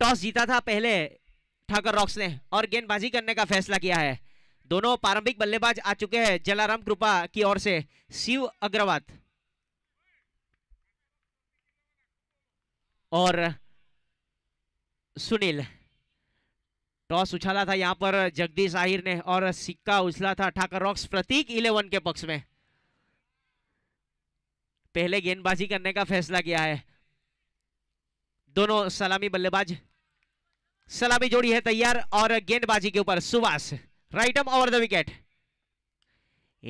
Toss जीता था पहले ठाकर रॉक्स ने और गेंदबाजी करने का फैसला किया है दोनों प्रारंभिक बल्लेबाज आ चुके हैं जलाराम कृपा की ओर से शिव अग्रवाल और सुनील टॉस उछाला था यहां पर जगदीश आहिर ने और सिक्का उछला था ठाकर रॉक्स प्रतीक इलेवन के पक्ष में पहले गेंदबाजी करने का फैसला किया है दोनों सलामी बल्लेबाज सलामी जोड़ी है तैयार और गेंदबाजी के ऊपर Subhash right arm over the wicket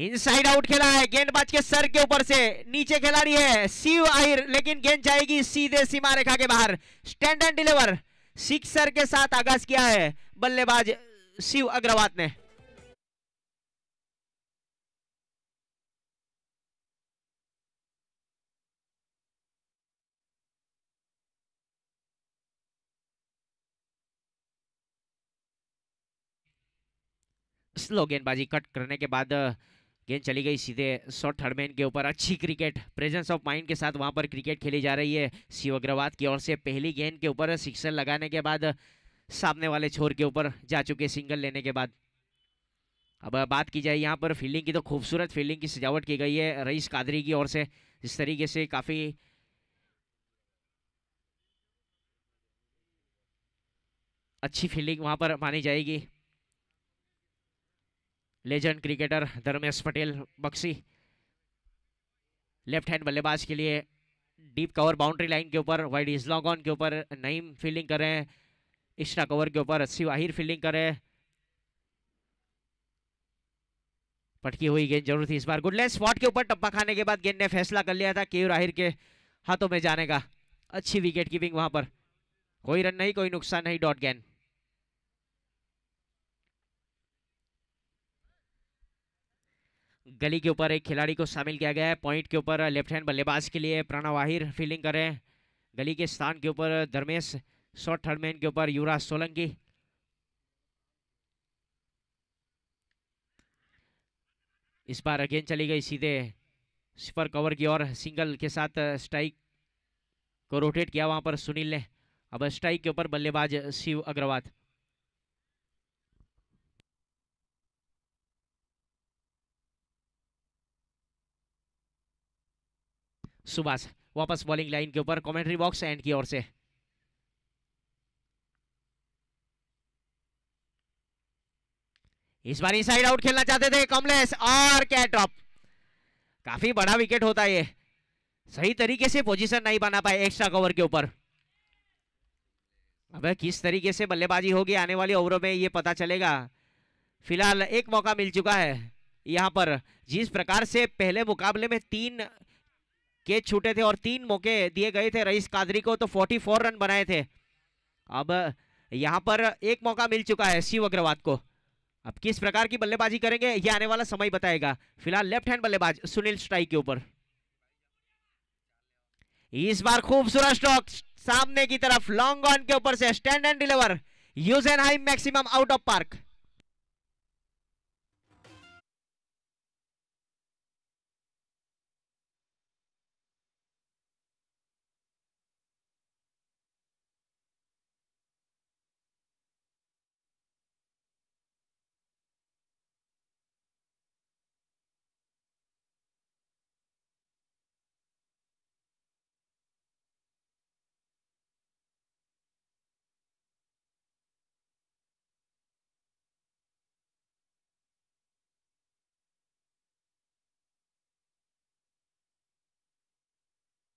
inside out खेला है गेंदबाज के सर के ऊपर से नीचे खिलाड़ी है शिव आहिर लेकिन गेंद जाएगी सीधे सीमा रेखा के बाहर स्टैंड एंड डिलीवर सिक्सर के साथ आगाज किया है बल्लेबाज शिव अग्रवाल ने स्लो गेंदबाजी कट करने के बाद गेंद चली गई सीधे शॉर्ट थर्डमैन के ऊपर अच्छी क्रिकेट प्रेजेंस ऑफ माइंड के साथ वहां पर क्रिकेट खेली जा रही है शिव अग्रवाल की ओर से पहली गेंद के ऊपर सिक्सर लगाने के बाद सामने वाले छोर के ऊपर जा चुके सिंगल लेने के बाद अब बात की जाए यहाँ पर फील्डिंग की तो खूबसूरत फील्डिंग की सजावट की गई है रईस कादरी की ओर से इस तरीके से काफ़ी अच्छी फील्डिंग वहाँ पर मानी जाएगी legend cricketer Dharmesh Patel Bakshi left hand बल्लेबाज के लिए डीप कवर बाउंड्री लाइन के ऊपर वाइड इज लॉन्ग ऑन के ऊपर नईम फील्डिंग कर रहे हैं इश्ना कवर के ऊपर शिव आहिर फील्डिंग कर रहे हैं पटकी हुई गेंद जरूर थी इस बार गुडलेस स्पॉट के ऊपर टप्पा खाने के बाद गेंद ने फैसला कर लिया था केयूर आहिर के हाथों में जाने का अच्छी विकेट कीपिंग वहां पर कोई रन नहीं कोई नुकसान नहीं डॉट गेंद गली के ऊपर एक खिलाड़ी को शामिल किया गया है पॉइंट के ऊपर लेफ्ट हैंड बल्लेबाज के लिए प्रणव आहिर फील्डिंग कर रहे हैं गली के स्थान के ऊपर धर्मेश शॉर्ट थर्ड मैन के ऊपर युवराज सोलंकी इस बार अगेन चली गई सीधे सुपर कवर की ओर सिंगल के साथ स्ट्राइक को रोटेट किया वहां पर सुनील ने अब स्ट्राइक के ऊपर बल्लेबाज शिव अग्रवाल सुभाष वापस बॉलिंग लाइन के ऊपर कमेंट्री बॉक्स एंड की ओर से इस बार साइड आउट खेलना चाहते थे कमलेश और कैट ड्रॉप काफी बड़ा विकेट होता है ये सही तरीके से पोजीशन नहीं बना पाए एक्स्ट्रा कवर के ऊपर अबे किस तरीके से बल्लेबाजी होगी आने वाले ओवरों में ये पता चलेगा फिलहाल एक मौका मिल चुका है यहाँ पर जिस प्रकार से पहले मुकाबले में तीन कैच छूटे थे और तीन मौके दिए गए थे रईस कादरी को तो 44 रन बनाए थे अब यहां पर एक मौका मिल चुका है शिव अग्रवाल को अब किस प्रकार की बल्लेबाजी करेंगे यह आने वाला समय बताएगा फिलहाल लेफ्ट हैंड बल्लेबाज सुनील स्ट्राइक के ऊपर इस बार खूबसूरत स्ट्रोक सामने की तरफ लॉन्ग ऑन के ऊपर से stand and deliver huge and high maximum out of park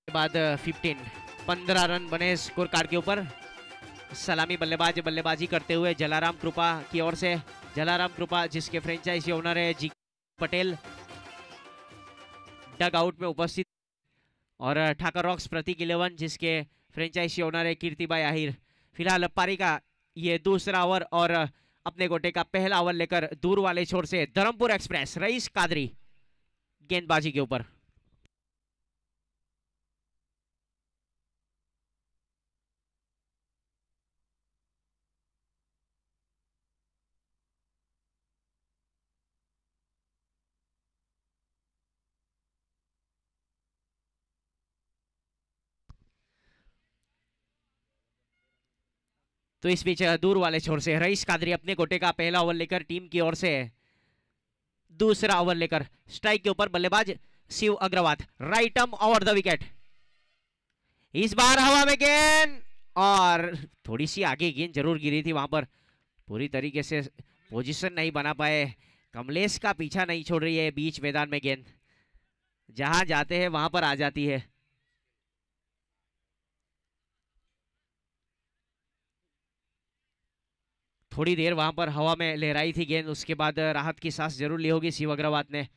के बाद फिफ्टीन पंद्रह रन बने स्कोर कार्ड के ऊपर सलामी बल्लेबाज बल्लेबाजी करते हुए जलाराम कृपा की ओर से जलाराम कृपा जिसके फ्रेंचाइजी ओनर है जी पटेल डग आउट में उपस्थित और ठाकर रॉक्स प्रतीक इलेवन जिसके फ्रेंचाइजी ओनर है कीर्तिबाई आहिर फिलहाल पारी का ये दूसरा ओवर और अपने गोटे का पहला ओवर लेकर दूर वाले छोर से धर्मपुर एक्सप्रेस रईस कादरी गेंदबाजी के ऊपर तो इस बीच दूर वाले छोर से रईस कादरी अपने गोटे का पहला ओवर लेकर टीम की ओर से दूसरा ओवर लेकर स्ट्राइक के ऊपर बल्लेबाज Shiv Agrawal right arm over the wicket इस बार हवा में गेंद और थोड़ी सी आगे गेंद जरूर गिरी थी वहां पर पूरी तरीके से पोजीशन नहीं बना पाए कमलेश का पीछा नहीं छोड़ रही है बीच मैदान में गेंद जहां जाते हैं वहां पर आ जाती है थोड़ी देर वहां पर हवा में लहराई थी गेंद उसके बाद राहत की सांस जरूर ली होगी शिव अग्रवाल ने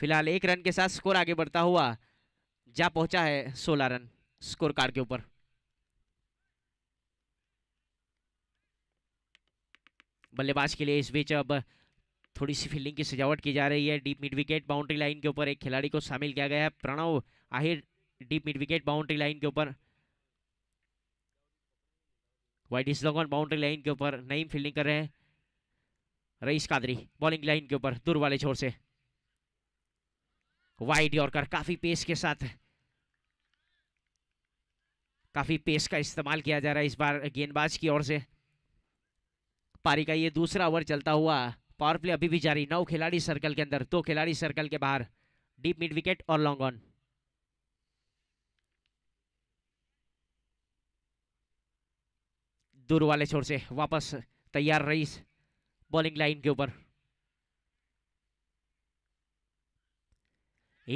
फिलहाल एक रन के साथ स्कोर आगे बढ़ता हुआ जा पहुंचा है सोलह रन स्कोर कार्ड के ऊपर बल्लेबाज के लिए इस बीच अब थोड़ी सी फील्डिंग की सजावट की जा रही है deep mid wicket boundary line के ऊपर एक खिलाड़ी को शामिल किया गया है Pranav Ahir deep mid wicket boundary line के ऊपर वाइट इस लॉन्ग बाउंड्री लाइन के ऊपर नईम फील्डिंग कर रहे हैं रईस कादरी बॉलिंग लाइन के ऊपर दूर वाले छोर से और यॉर्कर काफी पेस के साथ काफी पेस का इस्तेमाल किया जा रहा है इस बार गेंदबाज की ओर से पारी का ये दूसरा ओवर चलता हुआ पावर प्ले अभी भी जारी नौ खिलाड़ी सर्कल के अंदर दो खिलाड़ी सर्कल के बाहर डीप मिड विकेट और लॉन्ग ऑन दूर वाले छोर से वापस तैयार रही बॉलिंग लाइन के ऊपर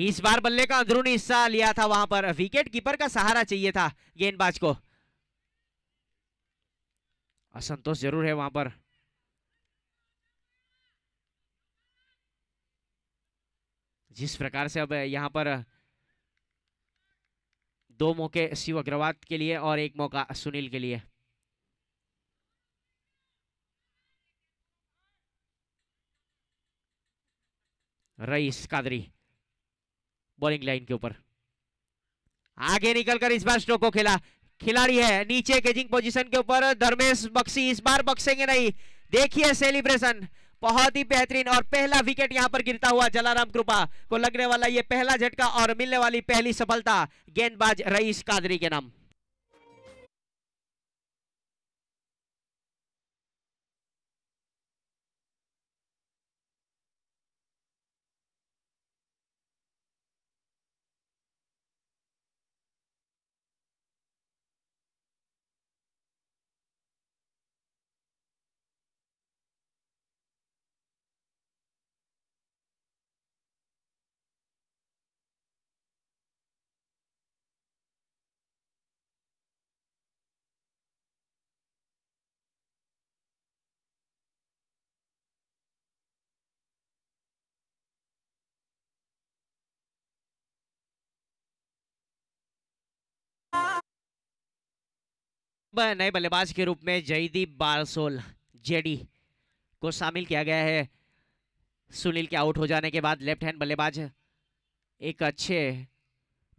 इस बार बल्ले का अंदरूनी हिस्सा लिया था वहां पर विकेट कीपर का सहारा चाहिए था गेंदबाज को असंतोष जरूर है वहां पर जिस प्रकार से अब यहां पर दो मौके शिव अग्रवाल के लिए और एक मौका सुनील के लिए रईस कादरी बॉलिंग लाइन के ऊपर आगे निकलकर इस बार स्ट्रोक को खेला खिलाड़ी है नीचे केजिंग पोजीशन के ऊपर धर्मेश बक्सी इस बार बक्सेंगे नहीं देखिए सेलिब्रेशन बहुत ही बेहतरीन और पहला विकेट यहां पर गिरता हुआ जलाराम कृपा को लगने वाला ये पहला झटका और मिलने वाली पहली सफलता गेंदबाज रईस कादरी के नाम नए बल्लेबाज के रूप में जयदीप बारसोल जेडी को शामिल किया गया है सुनील के आउट हो जाने के बाद लेफ्ट हैंड बल्लेबाज एक अच्छे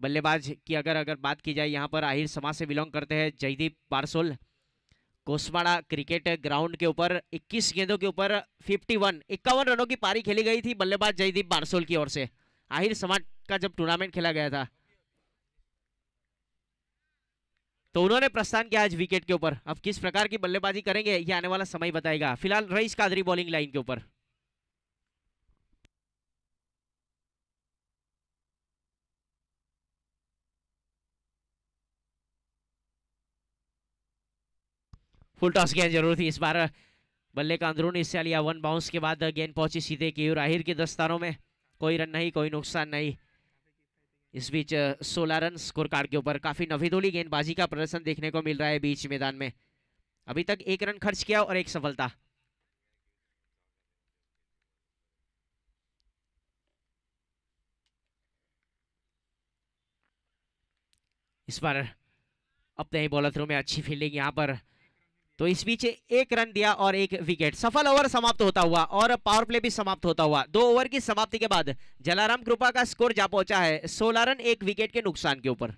बल्लेबाज की अगर अगर बात की जाए यहाँ पर आहिर समाज से बिलोंग करते हैं जयदीप बारसोल कोसवाड़ा क्रिकेट ग्राउंड के ऊपर 21 गेंदों के ऊपर 51 इक्यावन रनों की पारी खेली गई थी बल्लेबाज जयदीप बारसोल की ओर से आहिर समाज का जब टूर्नामेंट खेला गया था तो उन्होंने प्रस्थान किया आज विकेट के ऊपर अब किस प्रकार की बल्लेबाजी करेंगे ये आने वाला समय बताएगा फिलहाल रईस कादरी बॉलिंग लाइन के ऊपर फुल टॉस गेंद जरूर थी इस बार बल्ले का अंदरून हिस्सा लिया वन बाउंस के बाद गेंद पहुंची सीधे और आहिर के दस्तानों में कोई रन नहीं कोई नुकसान नहीं इस बीच सोलह रन स्कोर कार्ड के ऊपर काफ़ी नवीदोली गेंदबाजी का प्रदर्शन देखने को मिल रहा है बीच मैदान में अभी तक एक रन खर्च किया और एक सफलता इस बार अपने ही बॉलर थ्रो में अच्छी फील्डिंग यहां पर तो इस बीच एक रन दिया और एक विकेट सफल ओवर समाप्त होता हुआ और पावर प्ले भी समाप्त होता हुआ दो ओवर की समाप्ति के बाद जलाराम कृपा का स्कोर जा पहुंचा है सोलह रन एक विकेट के नुकसान के ऊपर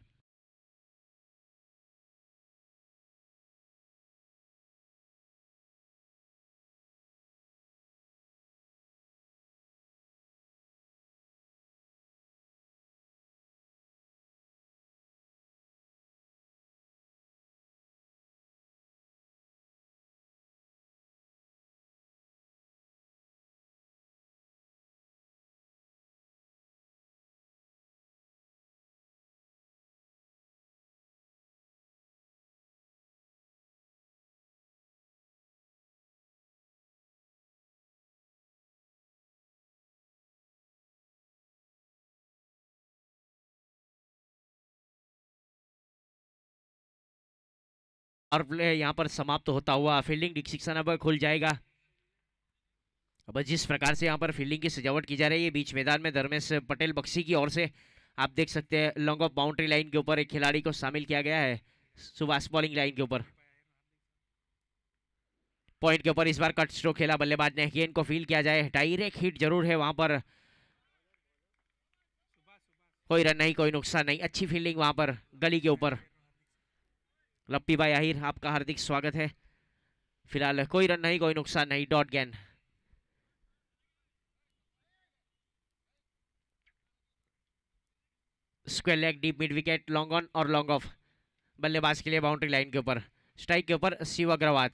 और प्ले यहाँ पर समाप्त तो होता हुआ फील्डिंग शिक्षण अब खुल जाएगा अब जिस प्रकार से यहाँ पर फील्डिंग की सजावट की जा रही है बीच मैदान में धर्मेश पटेल बक्सी की ओर से आप देख सकते हैं लॉन्ग ऑफ बाउंड्री लाइन के ऊपर एक खिलाड़ी को शामिल किया गया है सुभाष बॉलिंग लाइन के ऊपर पॉइंट के ऊपर इस बार कट स्ट्रोक खेला बल्लेबाज ने गेंद को फील किया जाए डायरेक्ट हिट जरूर है वहां पर कोई रन नहीं कोई नुकसान नहीं अच्छी फील्डिंग वहां पर गली के ऊपर लप्पी भाई आहिर आपका हार्दिक स्वागत है फिलहाल कोई रन नहीं कोई नुकसान नहीं डॉट गैन square leg deep mid wicket long on और लॉन्ग ऑफ बल्लेबाज के लिए बाउंड्री लाइन के ऊपर स्ट्राइक के ऊपर शिव अग्रवाल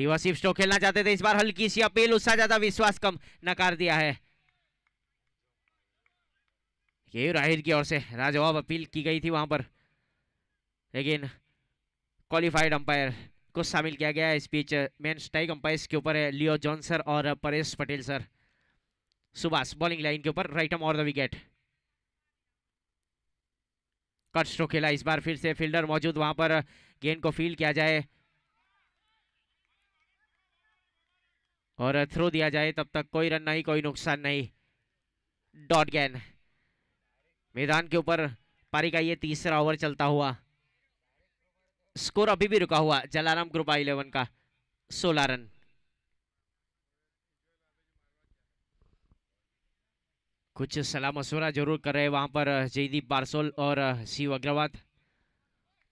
रिवर्सिव स्ट्रोक खेलना चाहते थे इस बार हल्की सी अपील उससे ज्यादा विश्वास कम नकार दिया है ये राहिर की ओर से राजवाब अपील की गई थी वहां पर लेकिन क्वालिफाइड अंपायर को शामिल किया गया है इस बीच मैन स्ट्राइक अंपायर के ऊपर है लियो जॉन सर और Paresh Patel sir Subhash bowling line के ऊपर राइटम और द विकेट कट स्ट्रोक खेला इस बार फिर से फील्डर मौजूद वहां पर गेंद को फील्ड किया जाए और थ्रो दिया जाए तब तक कोई रन नहीं कोई नुकसान नहीं डॉट गेंद मैदान के ऊपर पारी का ये तीसरा ओवर चलता हुआ स्कोर अभी भी रुका हुआ जलाराम ग्रुपा इलेवन का सोलह रन कुछ सलाह मशुरा जरूर कर रहे हैं वहां पर जयदीप बारसोल और शिव अग्रवाल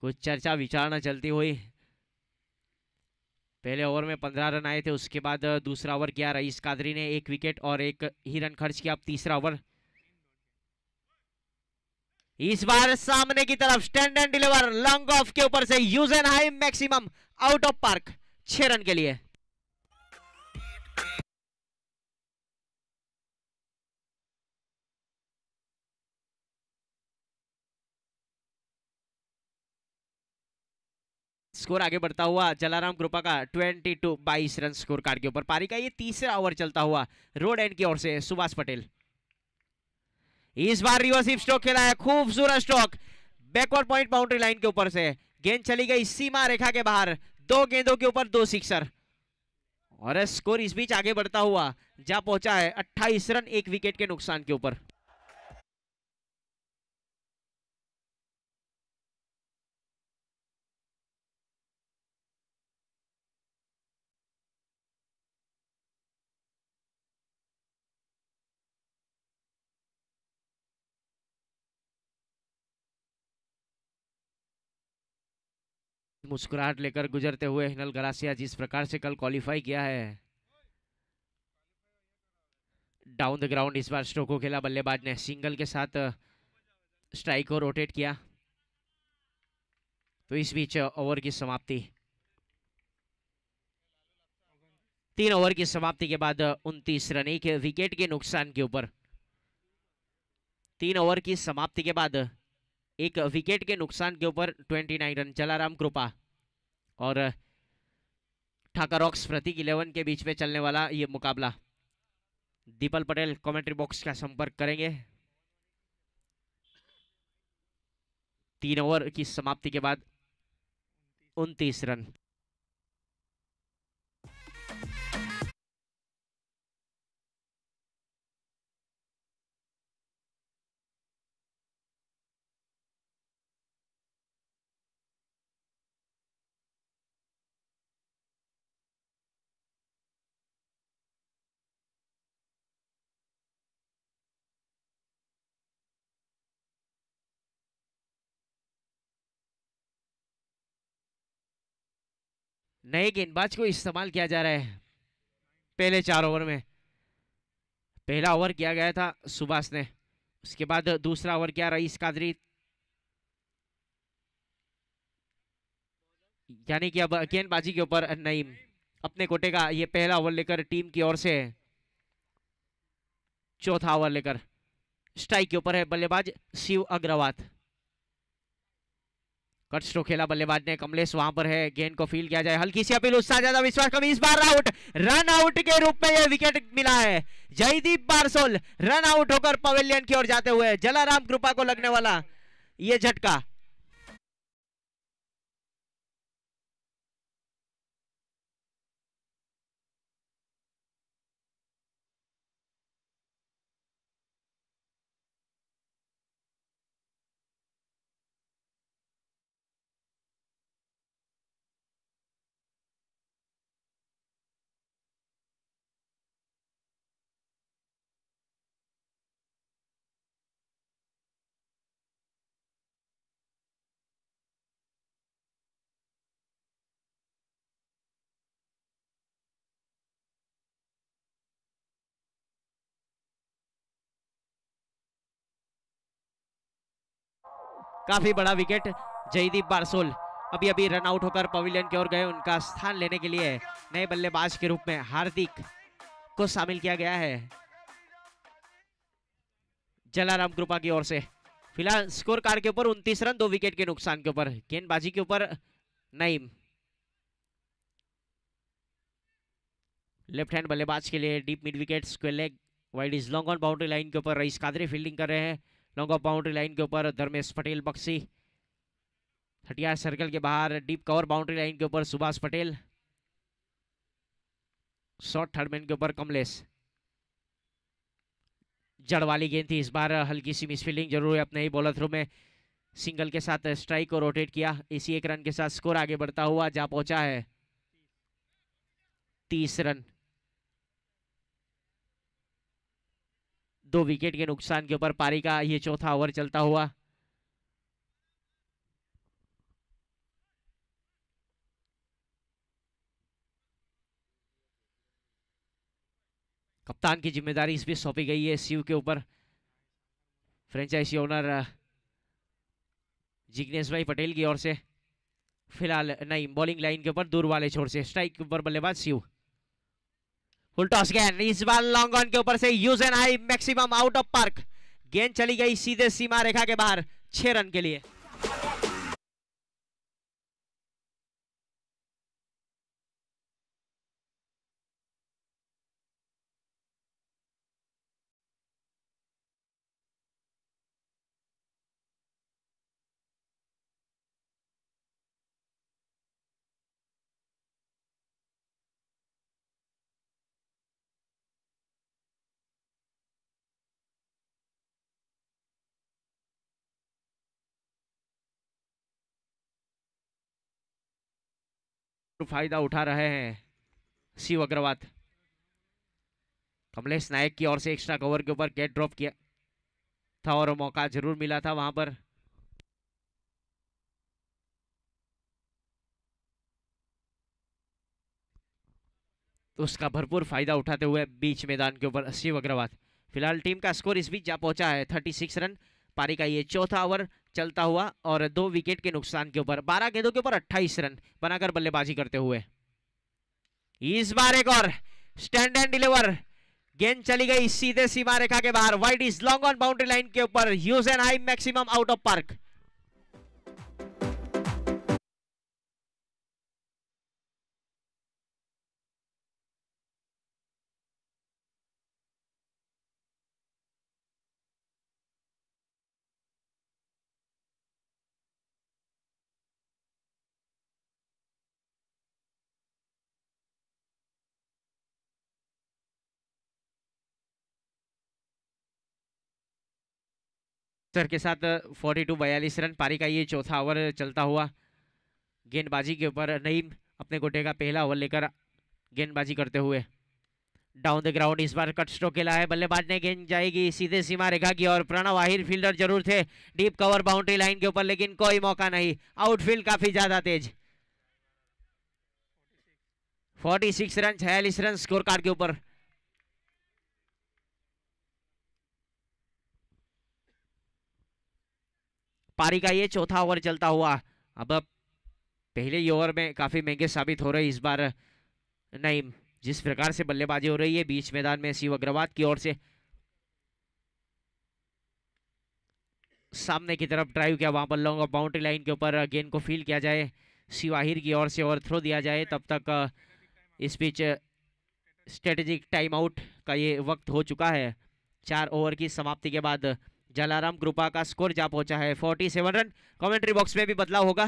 कुछ चर्चा विचारणा चलती हुई पहले ओवर में पंद्रह रन आए थे उसके बाद दूसरा ओवर किया रईस कादरी ने एक विकेट और एक ही रन खर्च किया अब तीसरा ओवर इस बार सामने की तरफ stand and deliver long off के ऊपर से huge and high maximum out of park छह रन के लिए स्कोर आगे बढ़ता हुआ जलाराम कृपा का 22 टू बाईस रन स्कोर कार्ड के ऊपर पारी का ये तीसरा ओवर चलता हुआ रोड एंड की ओर से सुभाष पटेल इस बार रिवर्सिव स्ट्रोक खेला है खूबसूरत stroke backward point boundary line के ऊपर से गेंद चली गई सीमा रेखा के बाहर दो गेंदों के ऊपर दो सिक्सर और स्कोर इस बीच आगे बढ़ता हुआ जा पहुंचा है 28 रन एक विकेट के नुकसान के ऊपर मुस्कुराहट लेकर गुजरते हुए हिनल गरासिया जिस प्रकार से कल क्वालिफाई किया है डाउन द ग्राउंड इस बार स्ट्रोक को खेला बल्लेबाज ने सिंगल के साथ स्ट्राइक uh, को रोटेट किया तो इस बीच ओवर uh, की समाप्ति तीन ओवर की समाप्ति के बाद uh, उनतीस रन एक विकेट के नुकसान के ऊपर तीन ओवर की समाप्ति के बाद एक विकेट के नुकसान के ऊपर 29 रन जलाराम कृपा और ठाकर रॉक्स प्रतीक इलेवन के बीच में चलने वाला ये मुकाबला दीपल पटेल कमेंट्री बॉक्स का संपर्क करेंगे तीन ओवर की समाप्ति के बाद उनतीस रन नए गेंदबाज को इस्तेमाल किया जा रहा है पहले चार ओवर में पहला ओवर किया गया था सुभाष ने उसके बाद दूसरा ओवर किया रईस कादरी यानी कि अब गेंदबाजी के ऊपर नईम अपने कोटे का ये पहला ओवर लेकर टीम की ओर से चौथा ओवर लेकर स्ट्राइक के ऊपर है बल्लेबाज शिव अग्रवाल कट स्ट्रोक खेला बल्लेबाज ने कमलेश वहां पर है गेंद को फील किया जाए हल्की सी अपील उत्साह ज्यादा विश्वास कभी इस बार आउट रन आउट के रूप में यह विकेट मिला है जयदीप बारसोल रन आउट होकर पवेलियन की ओर जाते हुए जलाराम कृपा को लगने वाला ये झटका काफी बड़ा विकेट जयदीप बारसोल अभी अभी रन आउट होकर पवेलियन की ओर गए उनका स्थान लेने के लिए नए बल्लेबाज के रूप में हार्दिक को शामिल किया गया है जलाराम कृपा की ओर से फिलहाल स्कोर कार्ड के ऊपर उन्तीस रन दो विकेट के नुकसान के ऊपर गेंदबाजी के ऊपर नईम लेफ्ट हैंड बल्लेबाज के लिए deep mid wicket square leg wide is long on boundary line के ऊपर रईस कादरी फील्डिंग कर रहे हैं लॉन्ग ऑफ बाउंड्री लाइन के ऊपर धर्मेश पटेल बक्सी हटियार सर्कल के बाहर डीप कवर बाउंड्री लाइन के ऊपर सुभाष पटेल शॉर्ट थर्डमैन के ऊपर कमलेश जड़ वाली गेंद थी इस बार हल्की सी मिसफील्डिंग जरूर है अपने ही बॉलर थ्रू में सिंगल के साथ स्ट्राइक को रोटेट किया इसी एक रन के साथ स्कोर आगे बढ़ता हुआ जा पहुंचा है तीस रन दो विकेट के नुकसान के ऊपर पारी का ये चौथा ओवर चलता हुआ कप्तान की जिम्मेदारी इस बीच सौंपी गई है शिव के ऊपर फ्रेंचाइजी ओनर जिग्नेश भाई पटेल की ओर से फिलहाल नहीं बॉलिंग लाइन के ऊपर दूर वाले छोर से स्ट्राइक के ऊपर बल्लेबाज शिव फुल टॉस गेंद इस बार लॉन्ग ऑन के ऊपर से huge and high maximum out of park गेंद चली गई सीधे सीमा रेखा के बाहर छह रन के लिए तो फायदा उठा रहे हैं शिव अग्रवाल कमलेश नायक की ओर से एक्स्ट्रा कवर के ऊपर गेट ड्रॉप किया था और मौका जरूर मिला था वहां पर तो उसका भरपूर फायदा उठाते हुए बीच मैदान के ऊपर शिव अग्रवाल फिलहाल टीम का स्कोर इस बीच जा पहुंचा है थर्टी सिक्स रन पारी का ये चौथा ओवर चलता हुआ और दो विकेट के नुकसान के ऊपर बारह गेंदों के ऊपर अट्ठाईस रन बनाकर बल्लेबाजी करते हुए इस बार एक और स्टैंड एंड डिलीवर गेंद चली गई सीधे सीमा रेखा के बाहर wide is long on boundary line के ऊपर huge high maximum out of park sir के साथ 42 uh, बयालीस रन पारी का ये चौथा ओवर चलता हुआ गेंदबाजी के ऊपर नईम अपने गोटे का पहला ओवर लेकर गेंदबाजी करते हुए डाउन द ग्राउंड इस बार कट स्ट्रोक खेला है बल्लेबाज ने गेंद जाएगी सीधे सीमा रेखा की और प्रणव आहिर फील्डर जरूर थे डीप कवर बाउंड्री लाइन के ऊपर लेकिन कोई मौका नहीं आउटफील्ड काफी ज्यादा तेज 46 रन छियालीस रन स्कोर कार्ड के ऊपर पारी का ये चौथा ओवर चलता हुआ अब पहले ही ओवर में काफ़ी महंगे साबित हो रहे इस बार नहीं जिस प्रकार से बल्लेबाजी हो रही है बीच मैदान में शिव अग्रवाल की ओर से सामने की तरफ ड्राइव किया वहां पर लॉन्ग ऑफ बाउंड्री लाइन के ऊपर गेंद को फील किया जाए शिवाहिर की ओर से ओवर थ्रो दिया जाए तब तक इस बीच स्ट्रेटेजिक टाइम आउट का ये वक्त हो चुका है चार ओवर की समाप्ति के बाद जलाराम कृपा का स्कोर जा पहुंचा है 47 रन कमेंट्री बॉक्स में भी बदलाव होगा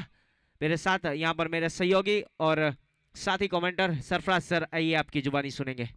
मेरे साथ यहाँ पर मेरे सहयोगी और साथी कमेंटर सरफराज सर आइए आपकी जुबानी सुनेंगे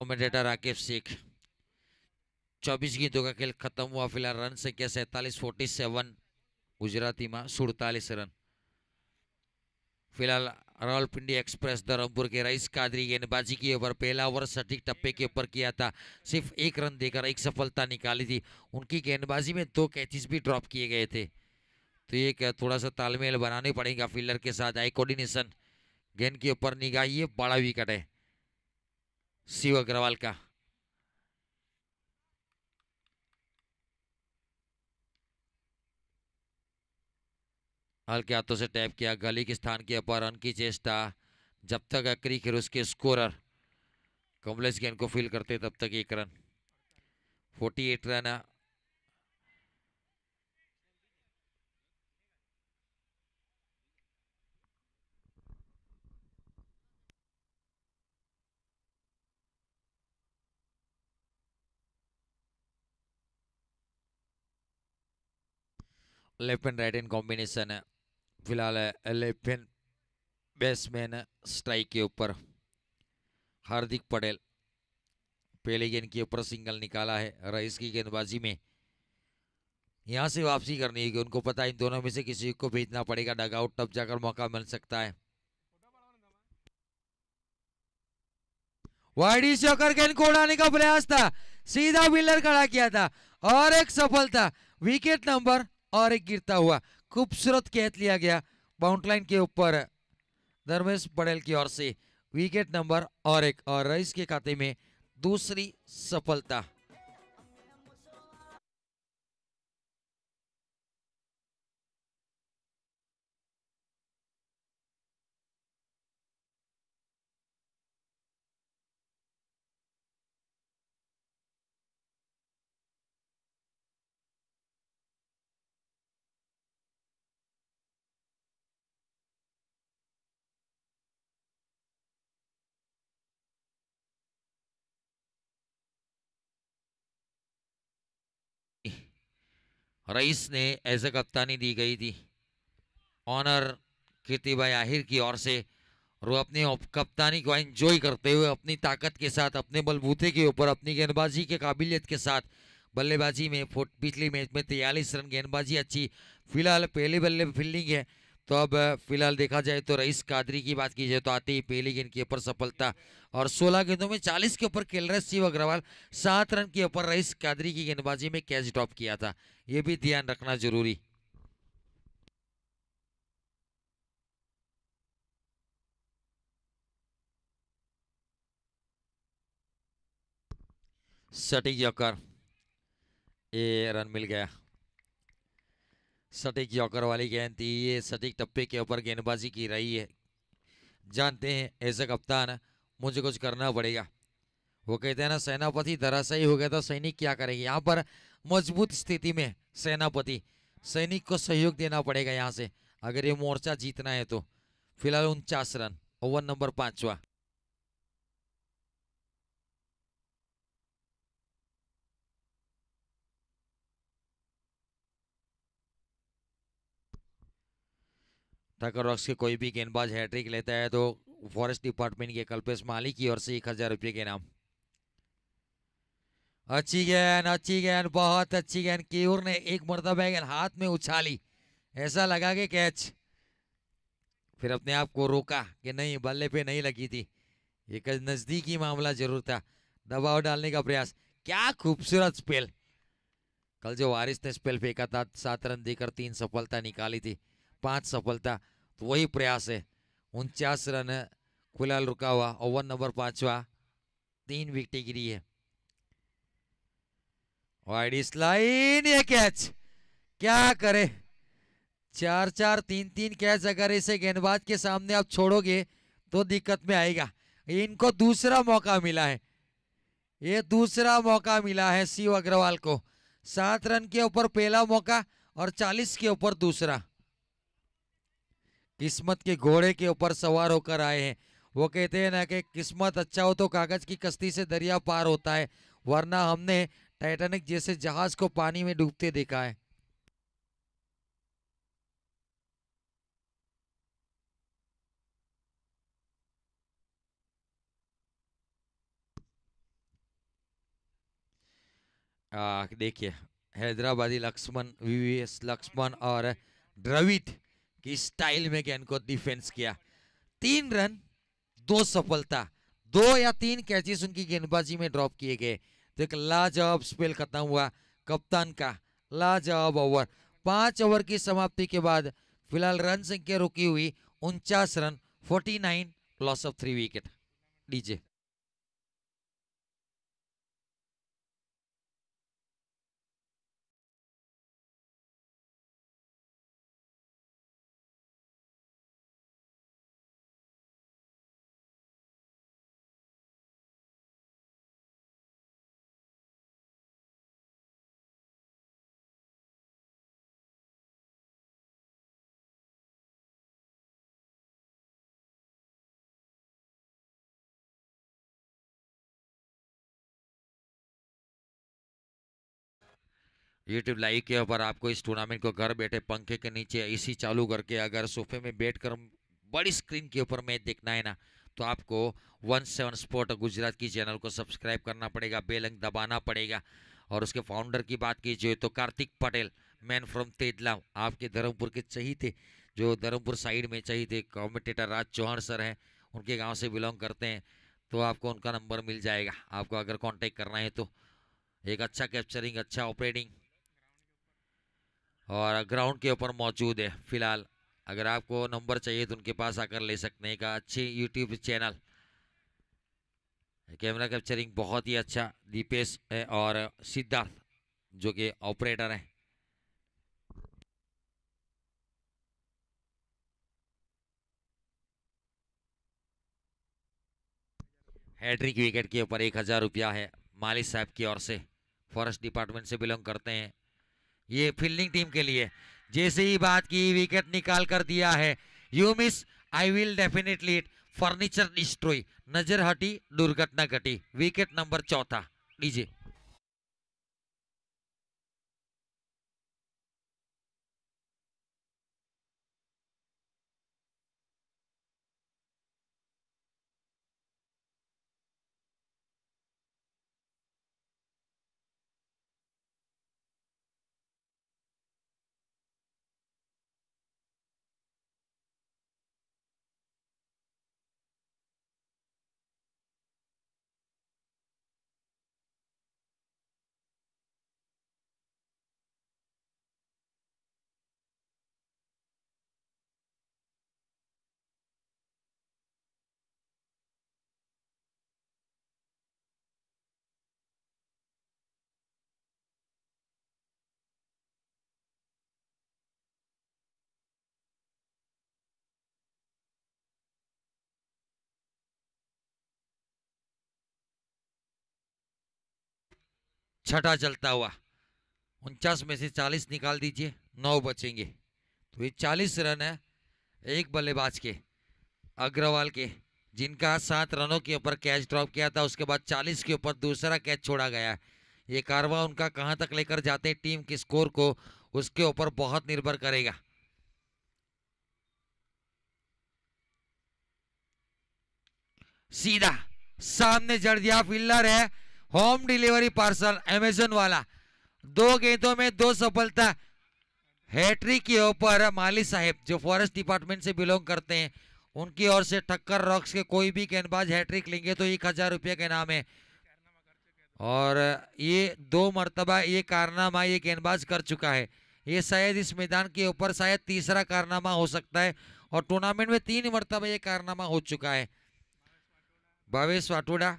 कॉमेडेटर राकेश सिख चौबीस गेंदों का खेल खत्म हुआ फिलहाल रन संख्या सैतालीस फोर्टी सेवन गुजराती में सुड़तालीस रन फिलहाल रावलपिंडी एक्सप्रेस धर्मपुर के रईस कादरी गेंदबाजी के ऊपर पहला ओवर सटीक टप्पे के ऊपर किया था सिर्फ एक रन देकर एक सफलता निकाली थी उनकी गेंदबाजी में दो कैचेस भी ड्रॉप किए गए थे तो ये थोड़ा सा तालमेल बनाने पड़ेगा फील्डर के साथ आई कोऑर्डिनेशन गेंद के ऊपर निगाह ये बड़ा विकेट है शिव अग्रवाल का हल्के हाथों से टैप किया गली के स्थान के रन की चेष्टा जब तक अक्रीकर उसके स्कोरर कमलेश गेंद को फील करते तब तक एक run 48 run left and right hand combination है फिलहाल लेफ्ट हैंड बैट्समैन है स्ट्राइक के ऊपर हार्दिक पटेल पहले गेंद के ऊपर सिंगल निकाला है रईस की गेंदबाजी में यहाँ से वापसी करनी है कि उनको पता है इन दोनों में से किसी को भेजना पड़ेगा डगआउट तब जाकर मौका मिल सकता है वाइडी चौकर गेंद को उड़ाने का प्रयास था सीधा विलर खड़ा किया था और एक सफलता विकेट नंबर और एक गिरता हुआ खूबसूरत कैच लिया गया बाउंडलाइन के ऊपर धर्मेश पटेल की ओर से विकेट नंबर और एक और रईस के खाते में दूसरी सफलता रईस ने एज ए कप्तानी दी गई थी ऑनर कीर्ति भाई आहिर की ओर से और वो अपनी कप्तानी को एंजॉय करते हुए अपनी ताकत के साथ अपने बलबूते के ऊपर अपनी गेंदबाजी के काबिलियत के साथ बल्लेबाजी में पिछली मैच में तिरयालीस रन गेंदबाजी अच्छी फिलहाल पहले बल्ले फील्डिंग है तो अब फिलहाल देखा जाए तो रईस कादरी की बात की जाए तो आते ही पहली गेंद के ऊपर सफलता और 16 गेंदों में 40 के ऊपर खेल रहे शिव अग्रवाल सात रन के ऊपर रईस कादरी की गेंदबाजी में कैच ड्रॉप किया था ये भी ध्यान रखना जरूरी सटीक जकर ये रन मिल गया सटीक यॉकर वाली गेंद थी ये सटीक टप्पे के ऊपर गेंदबाजी की रही है जानते हैं ऐसे कप्तान मुझे कुछ करना पड़ेगा वो कहते हैं ना सेनापति धराशाई हो गया था तो सैनिक क्या करेंगे यहाँ पर मजबूत स्थिति में सेनापति सैनिक को सहयोग देना पड़ेगा यहाँ से अगर ये मोर्चा जीतना है तो फिलहाल उनचास रन ओवर नंबर पाँचवा टकर रॉक्स के कोई भी गेंदबाज हैट्रिक लेता है तो फॉरेस्ट डिपार्टमेंट के कल्पेश माली की ओर से एक हजार रुपये के नाम अच्छी गेंद अच्छी गेंद बहुत अच्छी गेंद केयूर ने एक मरतबा गेंद हाथ में उछाली ऐसा लगा कि कैच फिर अपने आप को रोका कि नहीं बल्ले पे नहीं लगी थी एक नज़दीकी मामला जरूर था दबाव डालने का प्रयास क्या खूबसूरत स्पेल कल जो वारिस ने स्पेल फेंका था सात रन देकर तीन सफलता निकाली थी पांच सफलता तो वही प्रयास है उनचास रन खुला रुका हुआ ओवर नंबर पांचवा तीन विकेट गिरी है वाइड लाइन ये कैच क्या करे चार चार तीन तीन कैच अगर इसे गेंदबाज के सामने आप छोड़ोगे तो दिक्कत में आएगा इनको दूसरा मौका मिला है ये दूसरा मौका मिला है शिव अग्रवाल को सात रन के ऊपर पहला मौका और चालीस के ऊपर दूसरा किस्मत के घोड़े के ऊपर सवार होकर आए हैं वो कहते हैं ना कि किस्मत अच्छा हो तो कागज़ की कश्ती से दरिया पार होता है वरना हमने टाइटैनिक जैसे जहाज़ को पानी में डूबते देखा है देखिए हैदराबादी लक्ष्मण वीवीएस लक्ष्मण और द्रविड़ कि स्टाइल में गेंद को डिफेंस किया तीन रन दो सफलता दो या तीन कैचेस उनकी गेंदबाजी में ड्रॉप किए गए तो एक लाजवाब स्पेल खत्म हुआ कप्तान का लाजवाब ओवर पांच ओवर की समाप्ति के बाद फिलहाल रन संख्या रुकी हुई उनचास run 49 loss of three wicket DJ YouTube live के ऊपर आपको इस टूर्नामेंट को घर बैठे पंखे के नीचे एसी चालू करके अगर सोफे में बैठ कर बड़ी स्क्रीन के ऊपर मैच देखना है ना तो आपको वन सेवन स्पोर्ट गुजरात की चैनल को सब्सक्राइब करना पड़ेगा बेलंग दबाना पड़ेगा और उसके फाउंडर की बात की जाए तो कार्तिक पटेल मैन फ्रॉम तेजला आपके धर्मपुर के चाहिए थे जो धर्मपुर साइड में चाहिए थे कॉमेंटेटर राज चौहान सर हैं उनके गांव से बिलोंग करते हैं तो आपको उनका नंबर मिल जाएगा आपको अगर कॉन्टेक्ट करना है तो एक अच्छा कैप्चरिंग अच्छा ऑपरेटिंग और ग्राउंड के ऊपर मौजूद है फिलहाल अगर आपको नंबर चाहिए तो उनके पास आकर ले सकते हैं का अच्छी यूट्यूब चैनल कैमरा कैप्चरिंग बहुत ही अच्छा दीपेश है और सिद्धार्थ जो कि ऑपरेटर हैं हैट्रिक विकेट के ऊपर एक हज़ार रुपया है मालिक साहब की ओर से फॉरेस्ट डिपार्टमेंट से बिलोंग करते हैं ये फील्डिंग टीम के लिए जैसे ही बात की विकेट निकाल कर दिया है you miss I will definitely it furniture destroy नजर हटी दुर्घटना घटी विकेट नंबर चौथा डीजे छठा चलता हुआ उनचास में से चालीस निकाल दीजिए नौ बचेंगे तो ये चालीस रन है एक बल्लेबाज के अग्रवाल के जिनका सात रनों के ऊपर कैच ड्रॉप किया था उसके बाद चालीस के ऊपर दूसरा कैच छोड़ा गया ये कारवा उनका कहाँ तक लेकर जाते हैं टीम के स्कोर को उसके ऊपर बहुत निर्भर करेगा सीधा सामने जड़ दिया फिल्डर है होम डिलीवरी पार्सल अमेजोन वाला दो गेंदों में दो सफलता हैट्रिक के ऊपर माली साहेब जो फॉरेस्ट डिपार्टमेंट से बिलोंग करते हैं उनकी ओर से ठक्कर रॉक्स के कोई भी गेंदबाज हैट्रिक लेंगे तो एक हजार रुपये के नाम है और ये दो मरतबा ये कारनामा ये गेंदबाज कर चुका है ये शायद इस मैदान के ऊपर शायद तीसरा कारनामा हो सकता है और टूर्नामेंट में तीन मरतबा ये कारनामा हो चुका है भावेश वाटोड़ा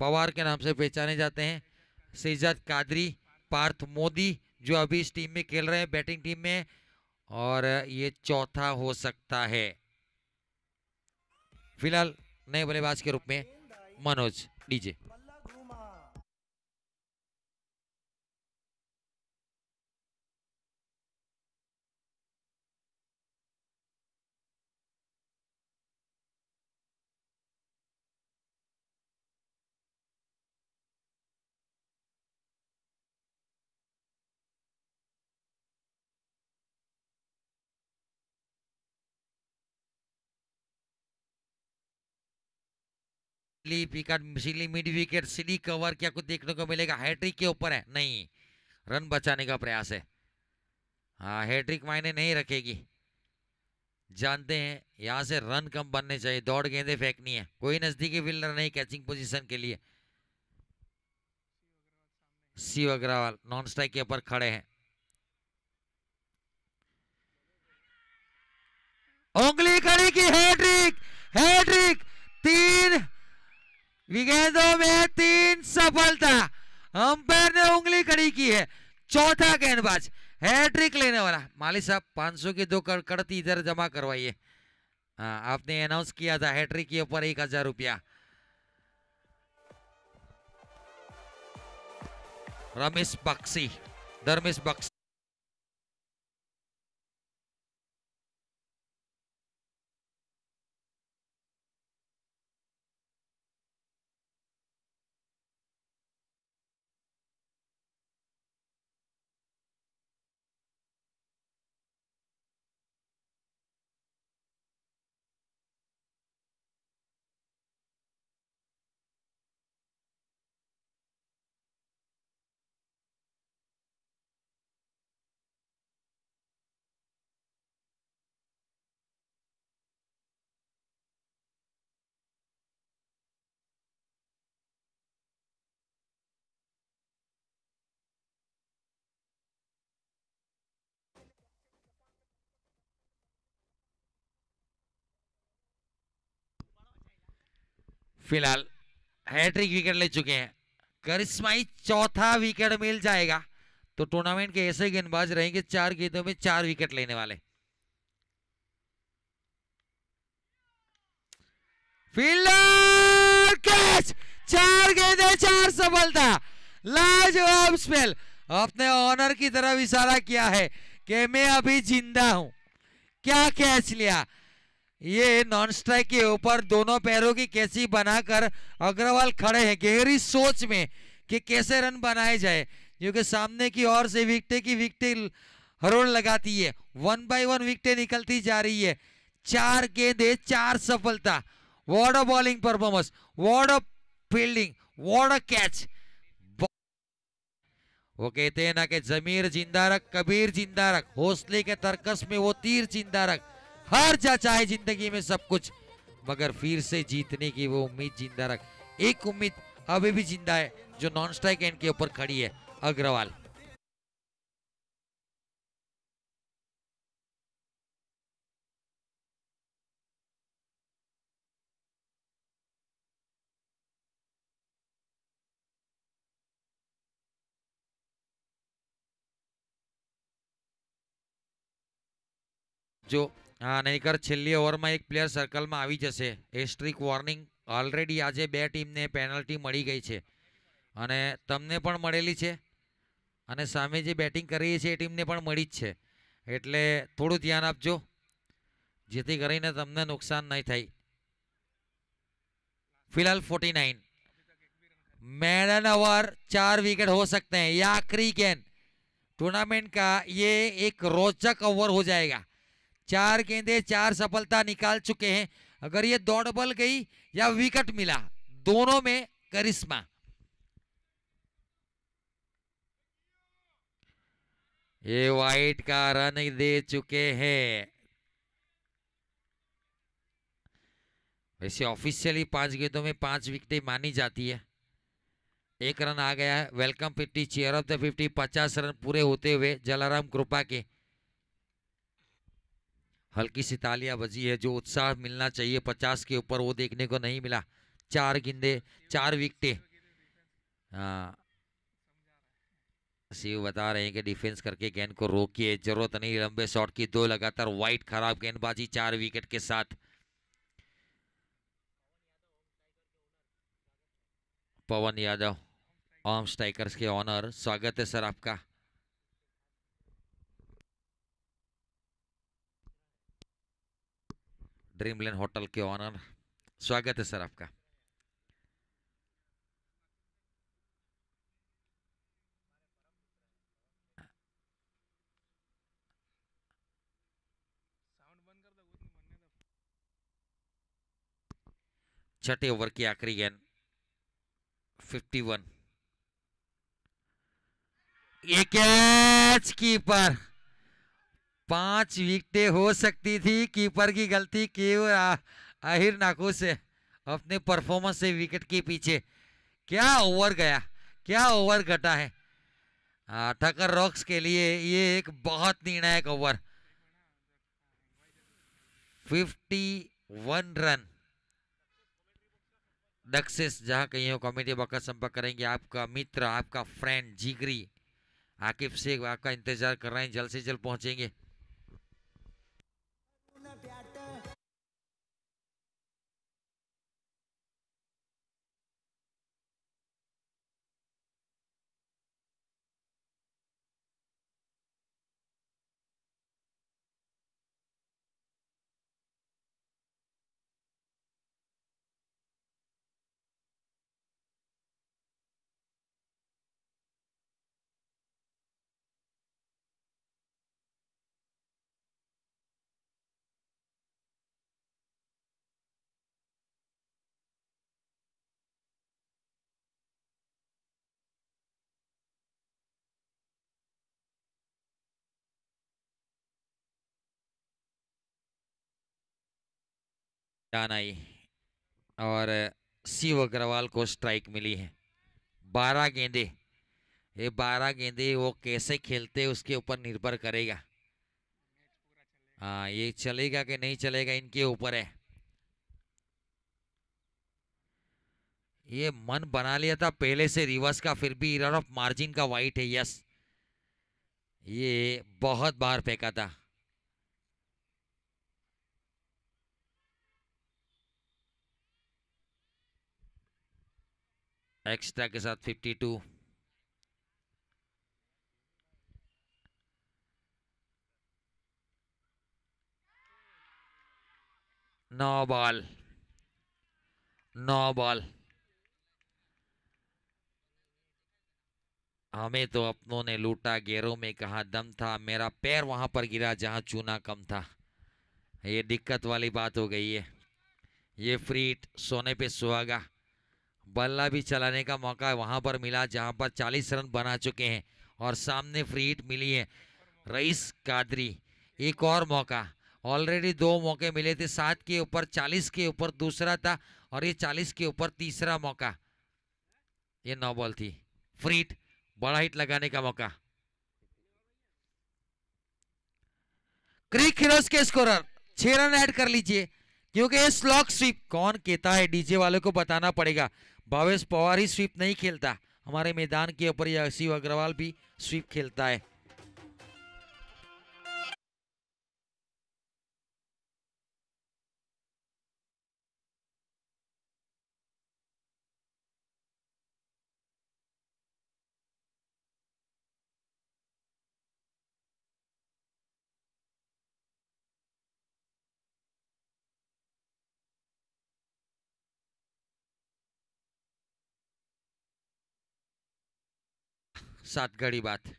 पवार के नाम से पहचाने जाते हैं शेजाद कादरी पार्थ मोदी जो अभी इस टीम में खेल रहे हैं बैटिंग टीम में और ये चौथा हो सकता है फिलहाल नए बल्लेबाज के रूप में Manoj DJ silly picket silly mid wicket silly cover क्या कुछ देखने को मिलेगा हैट्रिक के ऊपर है नहीं रन बचाने का प्रयास है हाँ हैट्रिक मायने नहीं रखेगी जानते हैं यहाँ से रन कम बनने चाहिए दौड़ गेंदे फेंकनी है कोई नज़दीकी फील्डर नहीं कैचिंग पोजीशन के लिए शिव अग्रवाल नॉन स्ट्राइक के ऊपर खड़े हैं उंगली खड़ी की हैट्रिक हैट्रिक तीन विकेंदों में तीन सफलता अंपायर ने उंगली खड़ी की है चौथा गेंदबाज हैट्रिक लेने वाला माली साहब सौ की दो कड़कड़ती कड़ती इधर जमा करवाइए हाँ आपने अनाउंस किया था हैट्रिक के ऊपर एक हजार रुपया रमेश बक्सी धर्मेश बक्सी फिलहाल हैट्रिक विकेट ले चुके हैं करिश्माई चौथा विकेट मिल जाएगा तो टूर्नामेंट के ऐसे गेंदबाज रहेंगे चार गेंदों में चार विकेट लेने वाले फील्डर कैच चार गेंदे चार सफलता लाजवाब स्पेल अपने ऑनर की तरफ इशारा किया है कि मैं अभी जिंदा हूं क्या कैच लिया ये नॉन स्ट्राइक के ऊपर दोनों पैरों की कैसी बनाकर अग्रवाल खड़े हैं गहरी सोच में कि कैसे रन बनाए जाए क्योंकि सामने की ओर से विकटे की विकटे हरोड़ लगाती है वन बाय वन विकटे निकलती जा रही है चार गेंदे चार सफलता word of bowling performance word of fielding word of catch वो कहते हैं ना कि जमीर जिंदा रख कबीर जिंदा रख हौसले के तर्कस में वो तीर जिंदारक हार जा चाहे जिंदगी में सब कुछ मगर फिर से जीतने की वो उम्मीद जिंदा रख एक उम्मीद अभी भी जिंदा है जो नॉन स्ट्राइक एंड के ऊपर खड़ी है अग्रवाल जो હા નહીકર છેલ્લી ઓવરમાં એક પ્લેયર સર્કલમાં આવી જશે એ સ્ટ્રીક વોર્નિંગ ઓલરેડી આજે બે ટીમને પેનલ્ટી મળી ગઈ છે અને તમને પણ મળેલી છે અને સામે જે બેટિંગ કરી છે એ ટીમને પણ મળી જ છે એટલે થોડું ધ્યાન આપજો જેથી કરીને તમને નુકસાન નહીં થાય फिलहाल 49 मैडन ओवर અવર ચાર વિકેટ હો हैं या गेंद टूर्नामेंट का ये એક रोचक ओवर હો જાયગા चार गेंदे चार सफलता निकाल चुके हैं अगर ये दौड़ बल गई या विकेट मिला दोनों में करिश्मा ये वाइट का रन दे चुके हैं वैसे ऑफिशियली पांच गेंदों में पांच विकेटें मानी जाती है एक रन आ गया है welcome fifty chair of the fifty पचास रन पूरे होते हुए जलाराम कृपा के हल्की सी तालियां बजी है जो उत्साह मिलना चाहिए पचास के ऊपर वो देखने को नहीं मिला चार गेंदे चार विकटे शिव हाँ। बता रहे हैं कि डिफेंस करके गेंद को रोकिए जरूरत नहीं लंबे शॉट की दो लगातार वाइट खराब गेंदबाजी चार विकेट के साथ पवन यादव आर्म स्ट्राइकर्स के ऑनर स्वागत है सर आपका ड्रीमलैंड होटल के ऑनर स्वागत है सर आपका छठे ओवर की आखिरी गेंद 51 एक कीपर पांच विकटे हो सकती थी कीपर की गलती केवल आहिर नाकू से अपने परफॉर्मेंस से विकेट के पीछे क्या ओवर गया क्या ओवर घटा है ठकर रॉक्स के लिए ये एक बहुत निर्णायक ओवर 51 रन डक्सेस जहां कहीं हो कॉमेडी बॉक्स संपर्क करेंगे आपका मित्र आपका फ्रेंड जिगरी आकिब शेख आपका इंतजार कर रहे हैं जल्द से जल्द पहुंचेंगे डान आई और शिव अग्रवाल को स्ट्राइक मिली है बारह गेंदे ये बारह गेंदे वो कैसे खेलते उसके ऊपर निर्भर करेगा हाँ ये चलेगा कि नहीं चलेगा इनके ऊपर है ये मन बना लिया था पहले से रिवर्स का फिर भी रन ऑफ मार्जिन का वाइट है यस ये बहुत बार फेंका था एक्स्ट्रा के साथ 52 नौ बॉल नौ बॉल हमें तो अपनों ने लूटा गेरों में कहा दम था मेरा पैर वहां पर गिरा जहां चूना कम था ये दिक्कत वाली बात हो गई है ये फ्रीट सोने पे सुहागा बल्ला भी चलाने का मौका वहां पर मिला जहां पर 40 रन बना चुके हैं और सामने फ्री हिट मिली है रईस कादरी एक और मौका ऑलरेडी दो मौके मिले थे सात के ऊपर चालीस के ऊपर दूसरा था और ये चालीस के ऊपर तीसरा मौका ये नौ बॉल थी फ्री हिट बड़ा हिट लगाने का मौका क्रिक हीरोज के स्कोरर छह रन ऐड कर लीजिए क्योंकि ये स्लॉक स्वीप कौन कहता है डीजे वाले को बताना पड़ेगा भावेश पवार ही स्वीप नहीं खेलता हमारे मैदान के ऊपर यह शिव अग्रवाल भी स्वीप खेलता है सात घड़ी बाद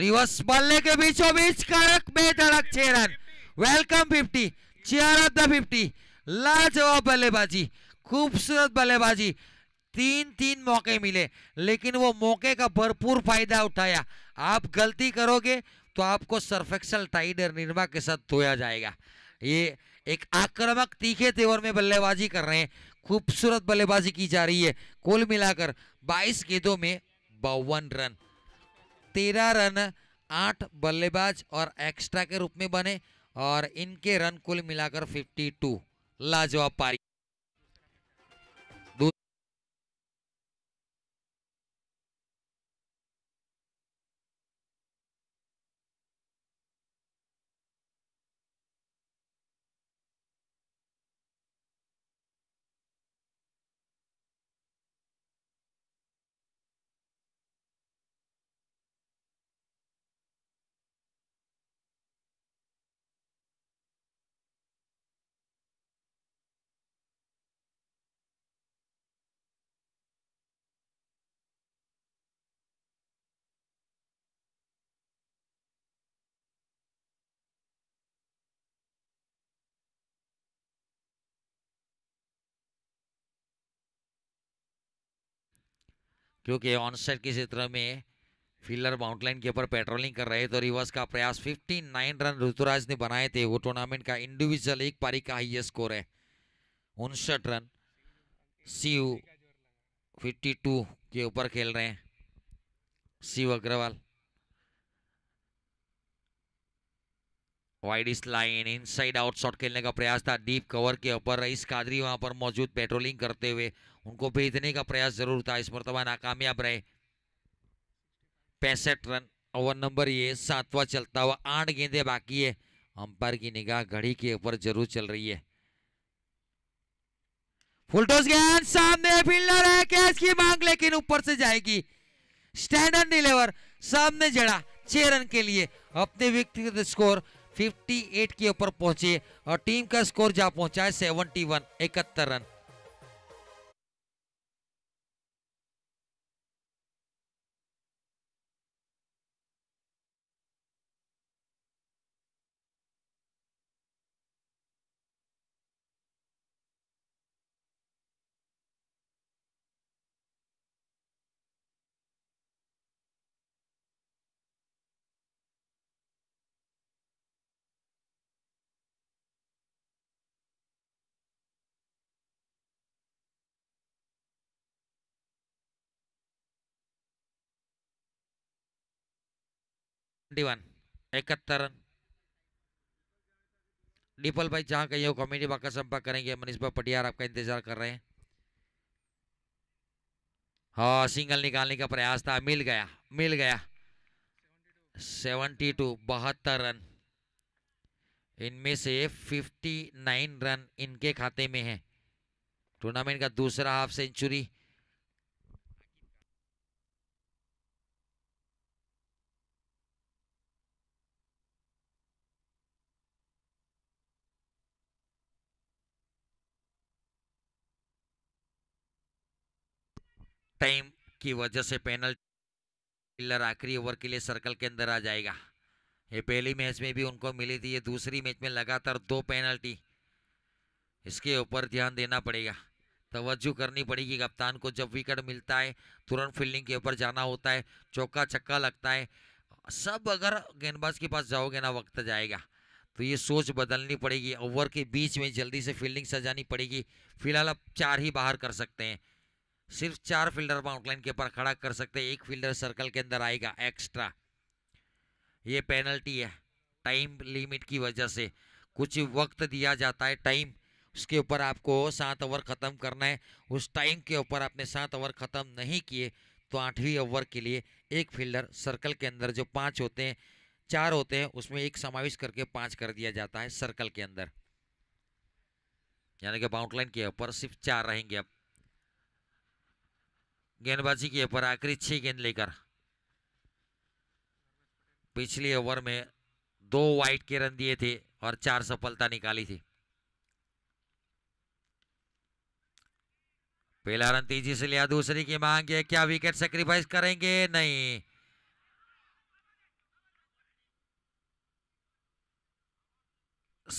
रिवर्स बल्ले के बीचों बीच कारक बेधड़क छह run welcome fifty chair of the fifty लाजवाब बल्लेबाजी खूबसूरत बल्लेबाजी तीन तीन मौके मिले लेकिन वो मौके का भरपूर फायदा उठाया आप गलती करोगे तो आपको सरफेक्सल टाइडर निर्मा के साथ धोया जाएगा ये एक आक्रामक तीखे तेवर में बल्लेबाजी कर रहे हैं खूबसूरत बल्लेबाजी की जा रही है कुल मिलाकर 22 गेंदों में बावन रन 13 रन आठ बल्लेबाज और एक्स्ट्रा के रूप में बने और इनके रन कुल मिलाकर 52 लाजवाब पारी क्योंकि ऑनसेट के क्षेत्र में फील्डर माउंटलाइन के ऊपर पेट्रोलिंग कर रहे थे तो रिवर्स का प्रयास 59 रन ऋतुराज ने बनाए थे वो टूर्नामेंट का इंडिविजुअल एक पारी का हाइएस्ट स्कोर है उनसठ रन शिव 52 के ऊपर खेल रहे हैं Shiv Agrawal wide is line inside outside खेलने का प्रयास था डीप कवर के ऊपर रईस कादरी वहां पर मौजूद पेट्रोलिंग करते हुए उनको भेजने का प्रयास जरूर था इस मर्तबा नाकामयाब रहे पैंसठ रन ओवर नंबर ये सातवां चलता हुआ आठ गेंदे बाकी है अंपायर की निगाह घड़ी के ऊपर जरूर चल रही है फुलटोस गेंद सामने फील्डर है कैच की मांग लेकिन ऊपर से जाएगी स्टैंडर्ड डिलीवर सामने जड़ा छह रन के लिए अपने व्यक्तिगत स्कोर 58 के ऊपर पहुंचे और टीम का स्कोर जा पहुंचा है वन इकहत्तर रन डी वन इकहत्तर डिपल भाई जहाँ कहीं हो कॉमेडी बाग संपर्क करेंगे मनीष भाई पटियार आपका इंतजार कर रहे हैं हाँ सिंगल निकालने का प्रयास था मिल गया मिल गया सेवेंटी टू बहत्तर रन इनमें से फिफ्टी नाइन रन इनके खाते में है टूर्नामेंट का दूसरा हाफ सेंचुरी टाइम की वजह से पेनल्टी किलर आखिरी ओवर के लिए सर्कल के अंदर आ जाएगा ये पहली मैच में भी उनको मिली थी ये दूसरी मैच में लगातार दो पेनल्टी इसके ऊपर ध्यान देना पड़ेगा तवज्जो करनी पड़ेगी कप्तान को जब विकेट मिलता है तुरंत फील्डिंग के ऊपर जाना होता है चौका छक्का लगता है सब अगर गेंदबाज के पास जाओगे ना वक्त जाएगा तो ये सोच बदलनी पड़ेगी ओवर के बीच में जल्दी से फील्डिंग सजानी पड़ेगी फिलहाल अब चार ही बाहर कर सकते हैं सिर्फ चार फील्डर माउंटलाइन के ऊपर खड़ा कर सकते हैं एक फील्डर सर्कल के अंदर आएगा एक्स्ट्रा ये पेनल्टी है टाइम लिमिट की वजह से कुछ वक्त दिया जाता है टाइम उसके ऊपर आपको सात ओवर ख़त्म करना है उस टाइम के ऊपर आपने सात ओवर ख़त्म नहीं किए तो आठवीं ओवर के लिए एक फील्डर सर्कल के अंदर जो पांच होते हैं चार होते हैं उसमें एक समावेश करके पांच कर दिया जाता है सर्कल के अंदर यानी कि बाउंडलाइन के ऊपर सिर्फ चार रहेंगे अब गेंदबाजी की पर आखिरी छह गेंद लेकर पिछले ओवर में दो वाइट के रन दिए थे और चार सफलता निकाली थी पहला रन तेजी से लिया दूसरी की मांग है क्या विकेट सेक्रीफाइस करेंगे नहीं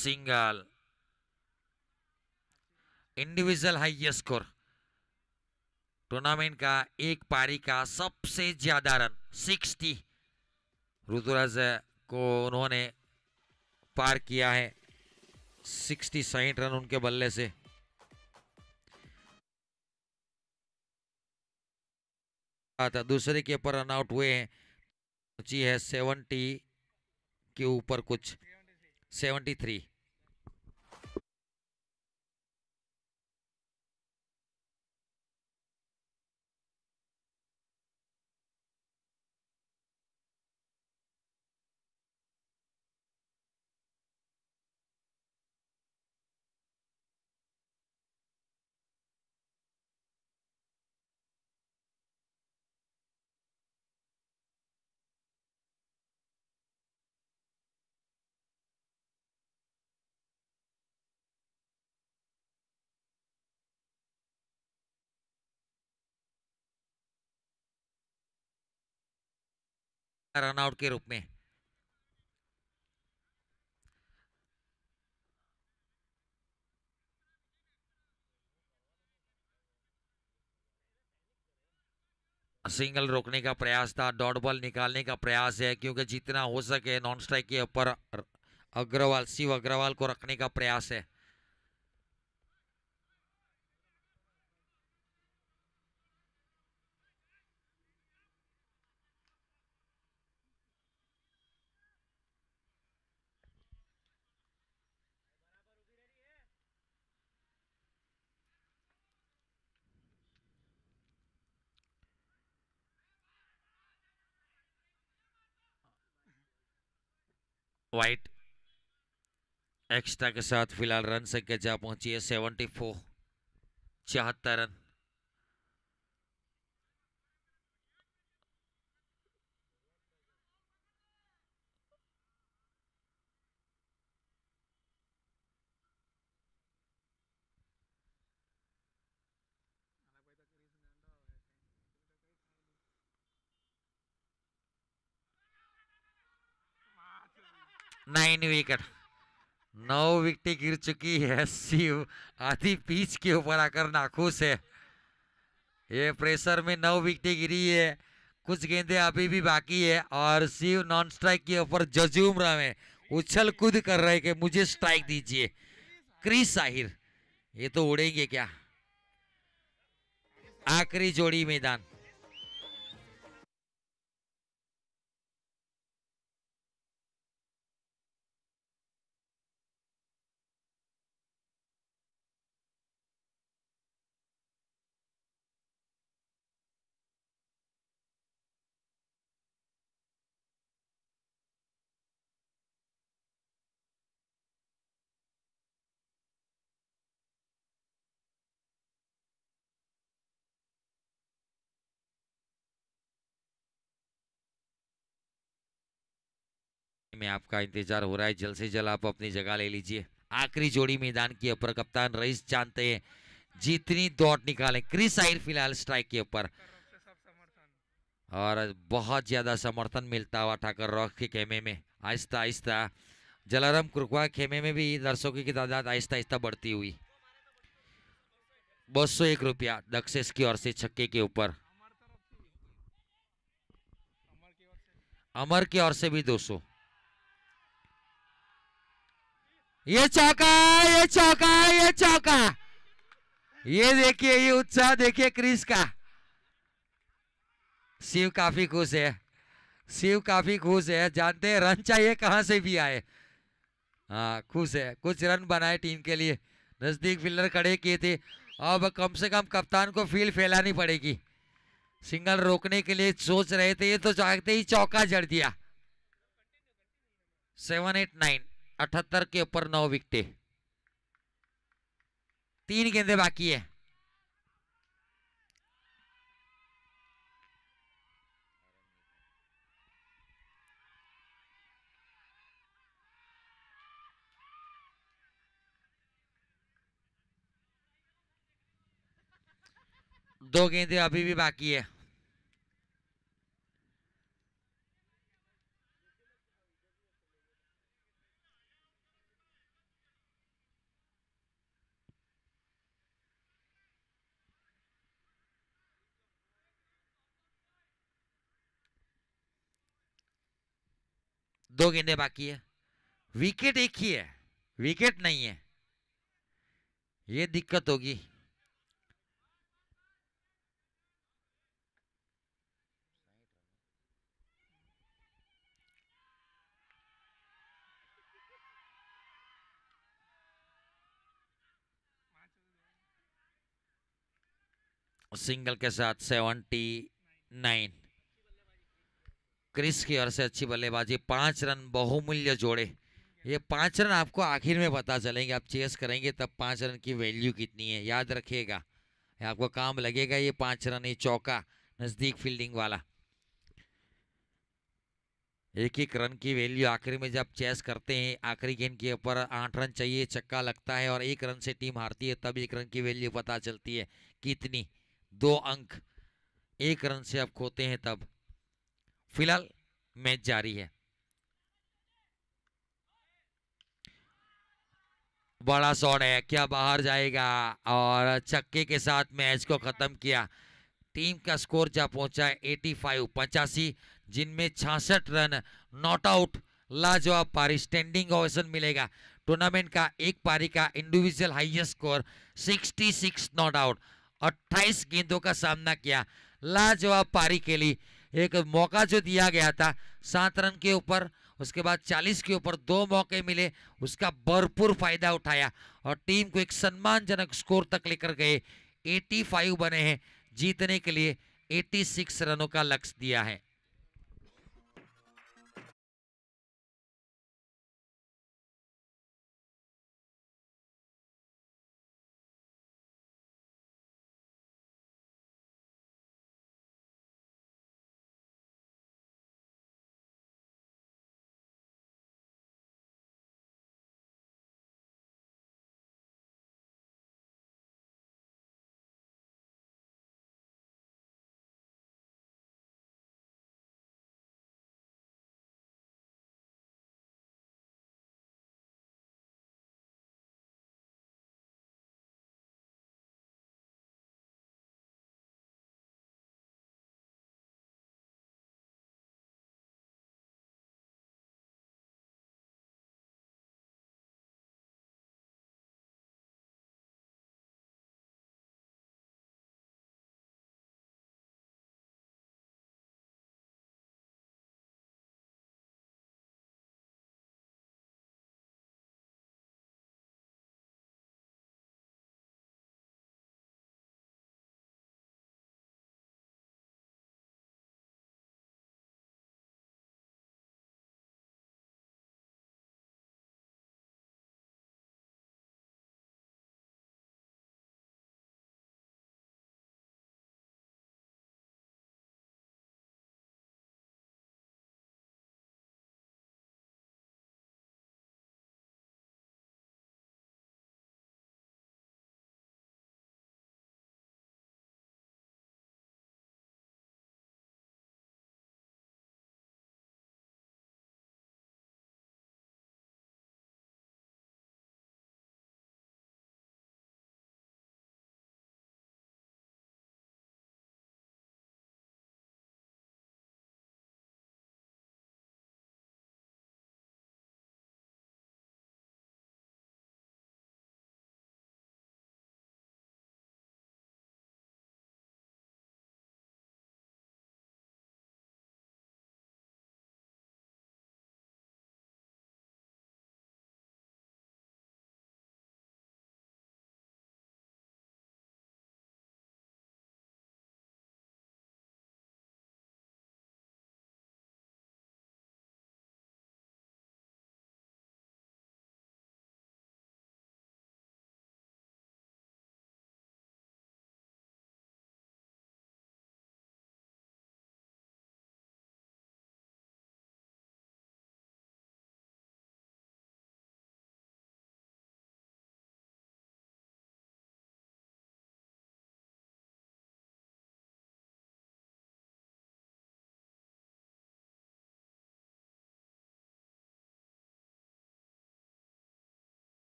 single individual highest score tournament का एक पारी का सबसे ज्यादा रन 60 ऋतुराज को उन्होंने पार किया है 60 साइठ रन उनके बल्ले से था दूसरे के ऊपर रन आउट हुए हैं सेवनटी है के ऊपर कुछ सेवेंटी थ्री रनआउट के रूप में सिंगल रोकने का प्रयास था डॉट बॉल निकालने का प्रयास है क्योंकि जितना हो सके नॉन स्ट्राइक के ऊपर अग्रवाल शिव अग्रवाल को रखने का प्रयास है वाइट एक्स्ट्रा के साथ फिलहाल रन संख्या जा पहुंची है सेवेंटी फोर चौहत्तर रन नाइन विकेट नौ विकेट गिर चुकी है शिव आधी पीच के ऊपर आकर नाखुश है ये प्रेशर में नौ विकेट गिरी है कुछ गेंदे अभी भी बाकी है और शिव नॉन स्ट्राइक के ऊपर जजूम रहे हैं उछल कूद कर रहे कि मुझे स्ट्राइक दीजिए क्रिस साहिर ये तो उड़ेंगे क्या आखिरी जोड़ी मैदान में आपका इंतजार हो रहा है जल्द से जल्द आप अपनी जगह ले लीजिए आखिरी जोड़ी मैदान की अपर कप्तान रईस जानते हैं जितनी दौड़ निकालें क्रिस आयर फिलहाल स्ट्राइक के ऊपर और बहुत ज़्यादा समर्थन मिलता हुआ ठाकर रॉक के खेमे में आहिस्ता आहिस्ता जलाराम कुरकुआ खेमे में भी दर्शकों की तादाद आहिस्ता आहिस्ता बढ़ती हुई बस सौ एक रुपया दक्षेस की ओर से छक्के के ऊपर अमर की ओर से भी दो सौ ये चौका ये चौका ये चौका ये देखिए ये उत्साह देखिए क्रिस का शिव काफी खुश है शिव काफी खुश है जानते हैं रन चाहिए कहां से भी आए हाँ खुश है कुछ रन बनाए टीम के लिए नज़दीक फील्डर खड़े किए थे अब कम से कम कप्तान को फील्ड फैलानी पड़ेगी सिंगल रोकने के लिए सोच रहे थे ये तो चाहते ही चौका जड़ दिया सेवन एट नाइन अठहत्तर के ऊपर नौ विकटे तीन गेंदे बाकी है दो गेंदे अभी भी बाकी है दो गेंदे बाकी है विकेट एक ही है विकेट नहीं है ये दिक्कत होगी सिंगल के साथ सेवेंटी नाइन क्रिस की ओर से अच्छी बल्लेबाजी पाँच रन बहुमूल्य जोड़े ये पाँच रन आपको आखिर में पता चलेंगे आप चेस करेंगे तब पाँच रन की वैल्यू कितनी है याद रखिएगा आपको काम लगेगा ये पाँच रन ये चौका नज़दीक फील्डिंग वाला एक एक रन की वैल्यू आखिरी में जब चेस करते हैं आखिरी गेंद के ऊपर आठ रन चाहिए चक्का लगता है और एक रन से टीम हारती है तब एक रन की वैल्यू पता चलती है कितनी दो अंक एक रन से आप खोते हैं तब फिलहाल मैच जारी है बड़ा शॉट है क्या बाहर जाएगा और छक्के के साथ मैच को खत्म किया टीम का स्कोर जा पहुंचा 85 पचासी जिनमें छियासठ रन नॉट आउट लाजवाब पारी स्टैंडिंग ओवेशन मिलेगा टूर्नामेंट का एक पारी का individual highest score 66 not out 28 गेंदों का सामना किया लाजवाब पारी के लिए एक मौका जो दिया गया था सात रन के ऊपर उसके बाद 40 के ऊपर दो मौके मिले उसका भरपूर फायदा उठाया और टीम को एक सम्मानजनक स्कोर तक लेकर गए 85 बने हैं जीतने के लिए 86 रनों का लक्ष्य दिया है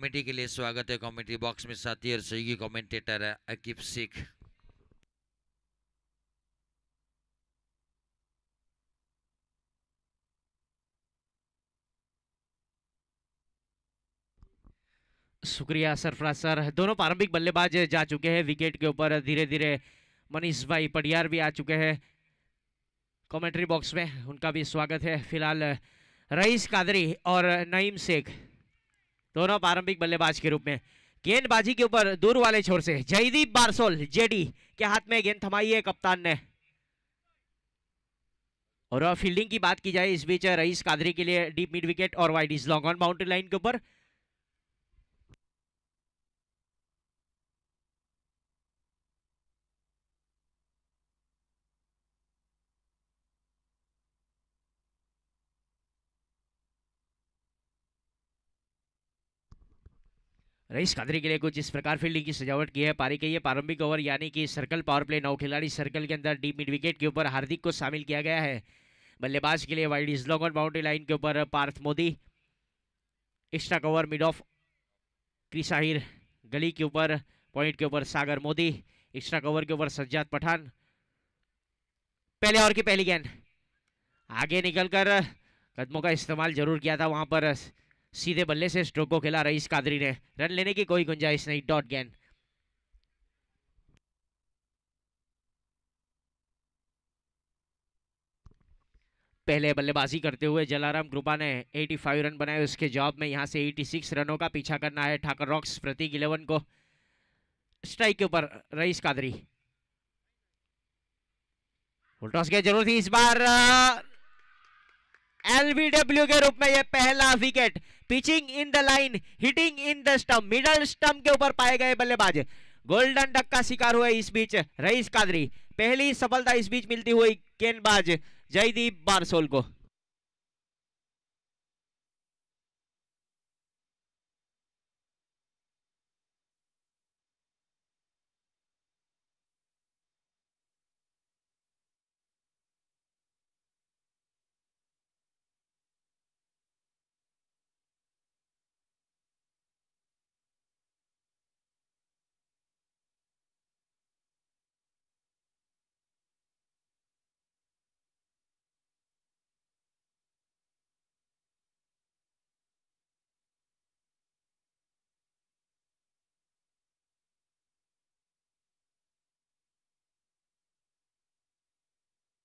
कमेटी के लिए स्वागत है कमेटी बॉक्स में साथी और सहयोगी कमेंटेटर है अकीब सिख शुक्रिया सरफराज सर दोनों प्रारंभिक बल्लेबाज जा चुके हैं विकेट के ऊपर धीरे धीरे मनीष भाई पडियार भी आ चुके हैं कमेंट्री बॉक्स में उनका भी स्वागत है फिलहाल रईस कादरी और नईम शेख दोनों प्रारंभिक बल्लेबाज के रूप में गेंदबाजी के ऊपर दूर वाले छोर से जयदीप बारसोल जेडी के हाथ में गेंद थमाई है कप्तान ने और फील्डिंग की बात की जाए इस बीच रईस कादरी के लिए डीप मिड विकेट और wide is long on boundary line के ऊपर रईस कादरी के लिए कुछ इस प्रकार फील्डिंग की सजावट की है पारी के ये प्रारंभिक ओवर यानी कि सर्कल पावर प्ले नौ खिलाड़ी सर्कल के अंदर डीप मिड विकेट के ऊपर हार्दिक को शामिल किया गया है बल्लेबाज के लिए wide is long on boundary line के ऊपर Parth Modi extra cover mid off क्रिसाहिर गली के ऊपर पॉइंट के ऊपर सागर मोदी एक्स्ट्रा कवर के ऊपर सज्जाद पठान पहले ओवर की पहली गेंद आगे निकलकर कदमों का इस्तेमाल जरूर किया था वहां पर सीधे बल्ले से स्ट्रोक को खिला रईस कादरी ने रन लेने की कोई गुंजाइश नहीं डॉट गेंद पहले बल्लेबाजी करते हुए जलाराम कृपा ने 85 रन बनाए उसके जॉब में यहां से 86 रनों का पीछा करना है ठाकर रॉक्स प्रतीक इलेवन को स्ट्राइक के ऊपर रईस कादरी उल्टॉस की जरूर थी इस बार एलबीडब्ल्यू uh, के रूप में यह पहला wicket pitching in the line hitting in the stump middle stump के ऊपर पाए गए बल्लेबाज गोल्डन डक का शिकार हुए इस बीच रईस कादरी पहली सफलता इस बीच मिलती हुई गेंदबाज जयदीप बारसोल को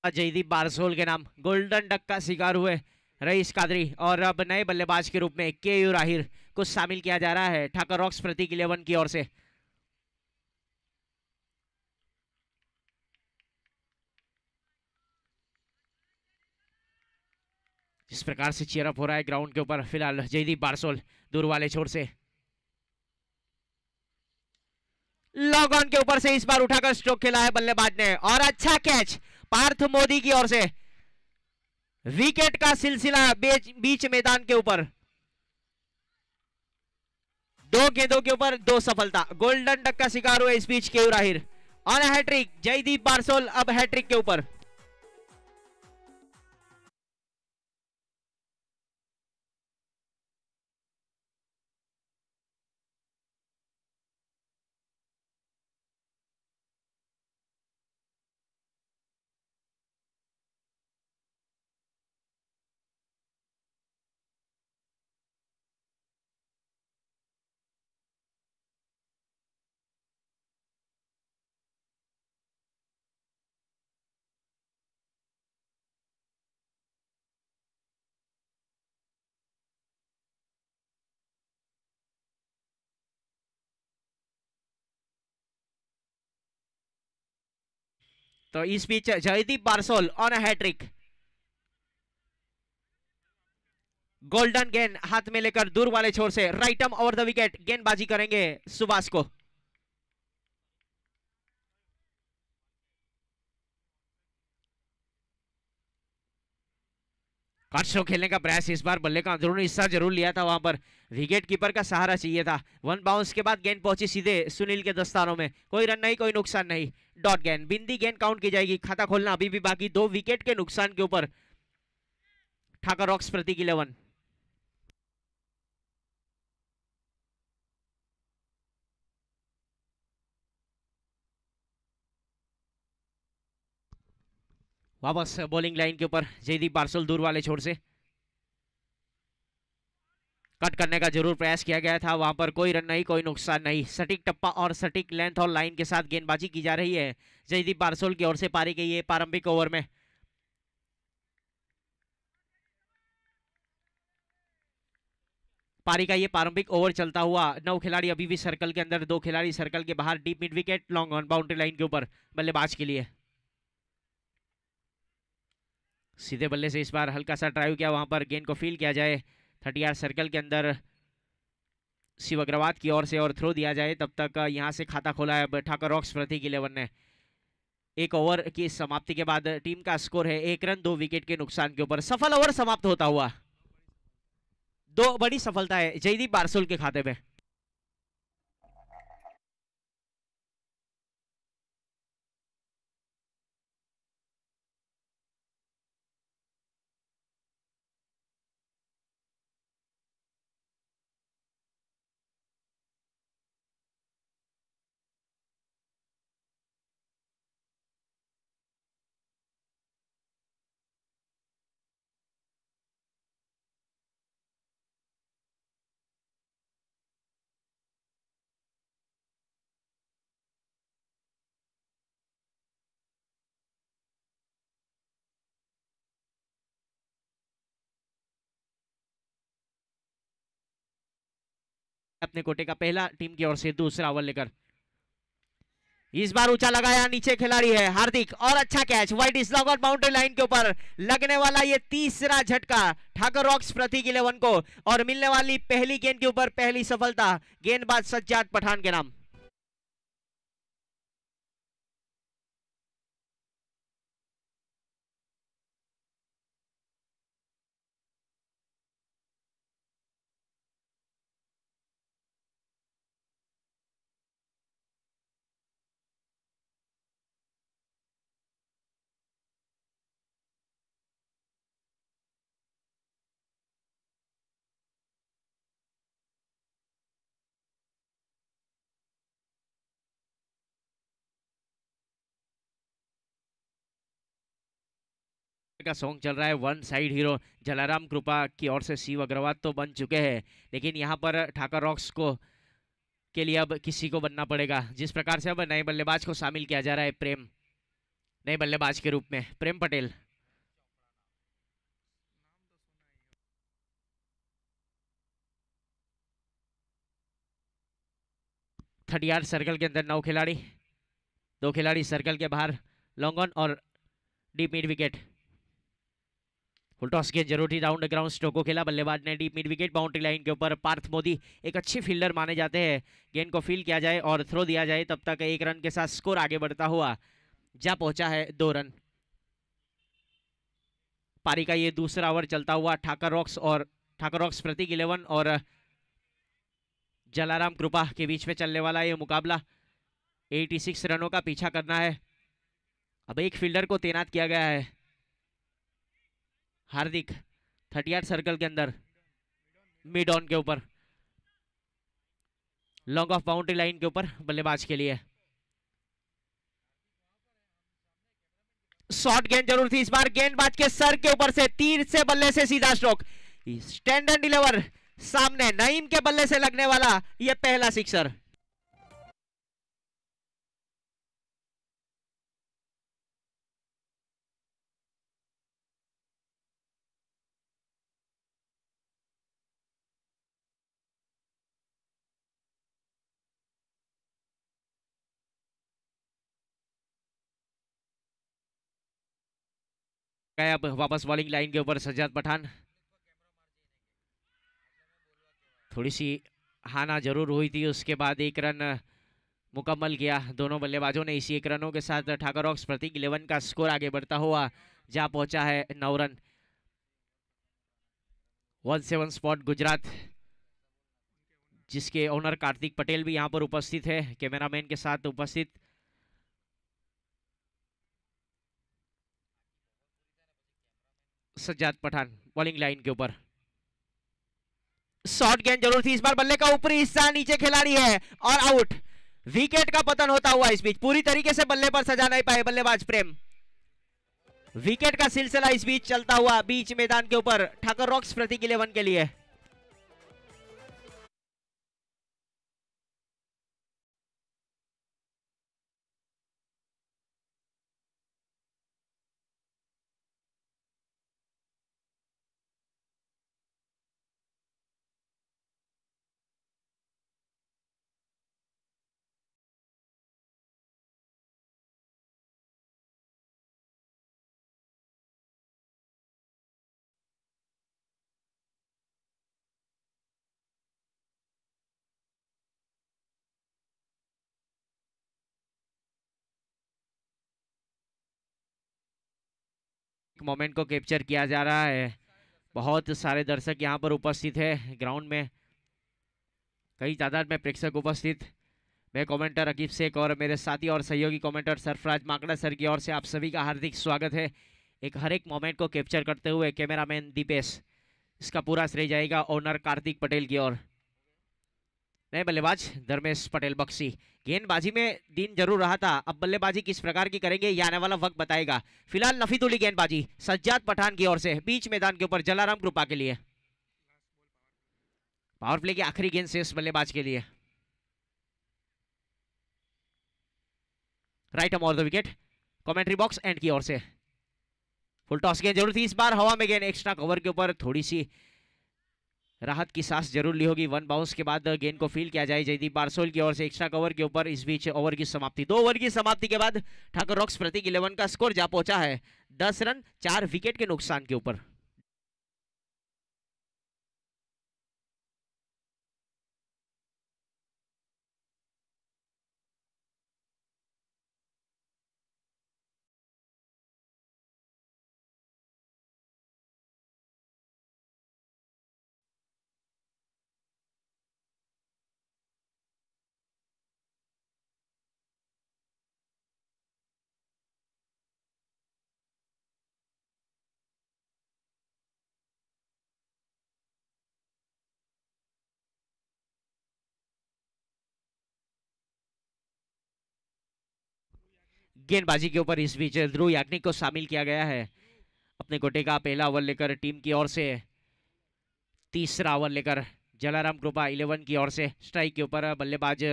जयदीप बारसोल के नाम गोल्डन डक का शिकार हुए रईस कादरी और अब नए बल्लेबाज के रूप में के यू राहिर को शामिल किया जा रहा है ठाकर रॉक्स प्रतीक इलेवन की ओर से जिस प्रकार से चेयरअप हो रहा है ग्राउंड के ऊपर फिलहाल जयदीप बारसोल दूर वाले छोर से लॉग ऑन के ऊपर से इस बार उठाकर स्ट्रोक खेला है बल्लेबाज ने और अच्छा कैच पार्थ मोदी की ओर से विकेट का सिलसिला बीच मैदान के ऊपर दो गेंदों के ऊपर दो सफलता गोल्डन डक का शिकार हुए इस बीच केयू राहिर ऑन हैट्रिक जयदीप बारसोल अब हैट्रिक के ऊपर तो इस बीच Jaydeep Barsol on hattrick golden गेंद हाथ में लेकर दूर वाले छोर से right arm over the wicket गेंदबाजी करेंगे सुभाष को कट शो खेलने का प्रयास इस बार बल्ले का अंदरूनी हिस्सा जरूर लिया था वहां पर विकेट कीपर का सहारा चाहिए था वन बाउंस के बाद गेंद पहुंची सीधे सुनील के दस्तानों में कोई रन नहीं कोई नुकसान नहीं डॉट गेंद बिंदी गेंद काउंट की जाएगी खाता खोलना अभी भी बाकी दो विकेट के नुकसान के ऊपर ठाकर रॉक्स प्रतीक इलेवन वापस बॉलिंग लाइन के ऊपर जयदीप पार्सल दूर वाले छोर से कट करने का जरूर प्रयास किया गया था वहां पर कोई रन नहीं कोई नुकसान नहीं सटीक टप्पा और सटीक लेंथ और लाइन के साथ गेंदबाजी की जा रही है जयदीप बारसोल की ओर से पारी गई है प्रारंभिक ओवर में पारी का ये प्रारंभिक ओवर चलता हुआ नौ खिलाड़ी अभी भी सर्कल के अंदर दो खिलाड़ी सर्कल के बाहर deep mid wicket long on boundary line के ऊपर बल्लेबाज के लिए सीधे बल्ले से इस बार हल्का सा ड्राइव किया वहाँ पर गेंद को फील किया जाए थर्टी आर सर्कल के अंदर शिव अग्रवाल की ओर से और थ्रो दिया जाए तब तक यहाँ से खाता खोला है ठाकर रॉक्स प्रतीक इलेवन ने एक ओवर की समाप्ति के बाद टीम का स्कोर है एक रन दो विकेट के नुकसान के ऊपर सफल ओवर समाप्त होता हुआ दो बड़ी सफलता है जयदीप बारसोल के खाते में अपने कोटे का पहला टीम की ओर से दूसरा ओवर लेकर इस बार ऊंचा लगाया नीचे खिलाड़ी है हार्दिक और अच्छा catch wide is long boundary line के ऊपर लगने वाला ये तीसरा झटका ठाकर रॉक्स प्रतीक इलेवन को और मिलने वाली पहली गेंद के ऊपर पहली सफलता गेंदबाज सज्जाद पठान के नाम का सॉन्ग चल रहा है वन साइड हीरो जलाराम कृपा की ओर से शिव अग्रवाल तो बन चुके हैं लेकिन यहाँ पर ठाकर रॉक्स को के लिए अब किसी को बनना पड़ेगा जिस प्रकार से अब नए बल्लेबाज को शामिल किया जा रहा है प्रेम नए बल्लेबाज के रूप में प्रेम पटेल थर्ड सर्कल के अंदर नौ खिलाड़ी दो खिलाड़ी सर्कल के बाहर लॉन्ग ऑन और डीप मिड विकेट फुलटॉस के जरूरी राउंड ग्राउंड स्ट्रोक को खेला बल्लेबाज ने deep mid wicket boundary line के ऊपर पार्थ मोदी एक अच्छे फील्डर माने जाते हैं गेंद को फील किया जाए और थ्रो दिया जाए तब तक एक रन के साथ स्कोर आगे बढ़ता हुआ जा पहुंचा है दो रन पारी का ये दूसरा ओवर चलता हुआ ठाकर रॉक्स और ठाकर रॉक्स प्रतीक इलेवन और जलाराम कृपा के बीच में चलने वाला ये मुकाबला 86 रनों का पीछा करना है अब एक फील्डर को तैनात किया गया है हार्दिक थर्टी आठ सर्कल के अंदर मिड ऑन के ऊपर लॉन्ग ऑफ बाउंड्री लाइन के ऊपर बल्लेबाज के लिए शॉर्ट गेंद जरूर थी इस बार गेंदबाज के सर के ऊपर से तीर से बल्ले से सीधा स्ट्रोक स्टैंड एंड डिलीवर सामने नईम के बल्ले से लगने वाला यह पहला सिक्सर गए अब वापस बॉलिंग लाइन के ऊपर सज्जाद पठान थोड़ी सी हाना जरूर हुई थी उसके बाद एक रन मुकम्मल किया दोनों बल्लेबाजों ने इसी एक रनों के साथ ठाकर ऑक्स प्रतीक इलेवन का स्कोर आगे बढ़ता हुआ जा पहुंचा है नौ run one seven spot Gujarat जिसके ओनर कार्तिक पटेल भी यहां पर उपस्थित है कैमरामैन के साथ उपस्थित सज्जाद पठान बॉलिंग लाइन के ऊपर शॉर्ट गेंद जरूर थी इस बार बल्ले का ऊपरी हिस्सा नीचे खिलाड़ी है और आउट विकेट का पतन होता हुआ इस बीच पूरी तरीके से बल्ले पर सजा नहीं पाए बल्लेबाज प्रेम विकेट का सिलसिला इस बीच चलता हुआ बीच मैदान के ऊपर ठाकर रॉक्स प्रतीक इलेवन के लिए मोमेंट को कैप्चर किया जा रहा है बहुत सारे दर्शक यहाँ पर उपस्थित है ग्राउंड में कई तादाद में प्रेक्षक उपस्थित मैं कमेंटर अकीब शेख और मेरे साथी और सहयोगी कमेंटर सरफराज माकड़ा सर की ओर से आप सभी का हार्दिक स्वागत है एक हर एक मोमेंट को कैप्चर करते हुए कैमरामैन दीपेश इसका पूरा श्रेय जाएगा ओनर कार्तिक पटेल की ओर नए बल्लेबाज धर्मेश पटेल बख्शी गेंदबाजी में दिन जरूर रहा था अब बल्लेबाजी किस प्रकार की करेंगे ये आने वाला वक्त बताएगा फिलहाल नफीतुली गेंदबाजी सज्जाद पठान की ओर से बीच मैदान के ऊपर जलाराम कृपा के लिए पावर प्ले की आखिरी गेंद से बल्लेबाज के लिए right arm all the wicket commentary box end की ओर से फुल टॉस गेंद जरूर थी इस बार हवा में गेंद एक्स्ट्रा कवर के ऊपर थोड़ी सी राहत की सांस जरूर ली होगी वन बाउंस के बाद गेंद uh, को फील किया जाए जयदीप बारसोल की ओर से एक्स्ट्रा कवर के ऊपर इस बीच ओवर की समाप्ति दो ओवर की समाप्ति के बाद ठाकुर रॉक्स प्रतीक इलेवन का स्कोर जा पहुंचा है दस रन चार विकेट के नुकसान के ऊपर गेंदबाजी के ऊपर इस बीच ध्रुव याग्निक को शामिल किया गया है अपने गोटे का पहला ओवर लेकर टीम की ओर से तीसरा ओवर लेकर जलाराम कृपा इलेवन की ओर से स्ट्राइक के ऊपर बल्लेबाज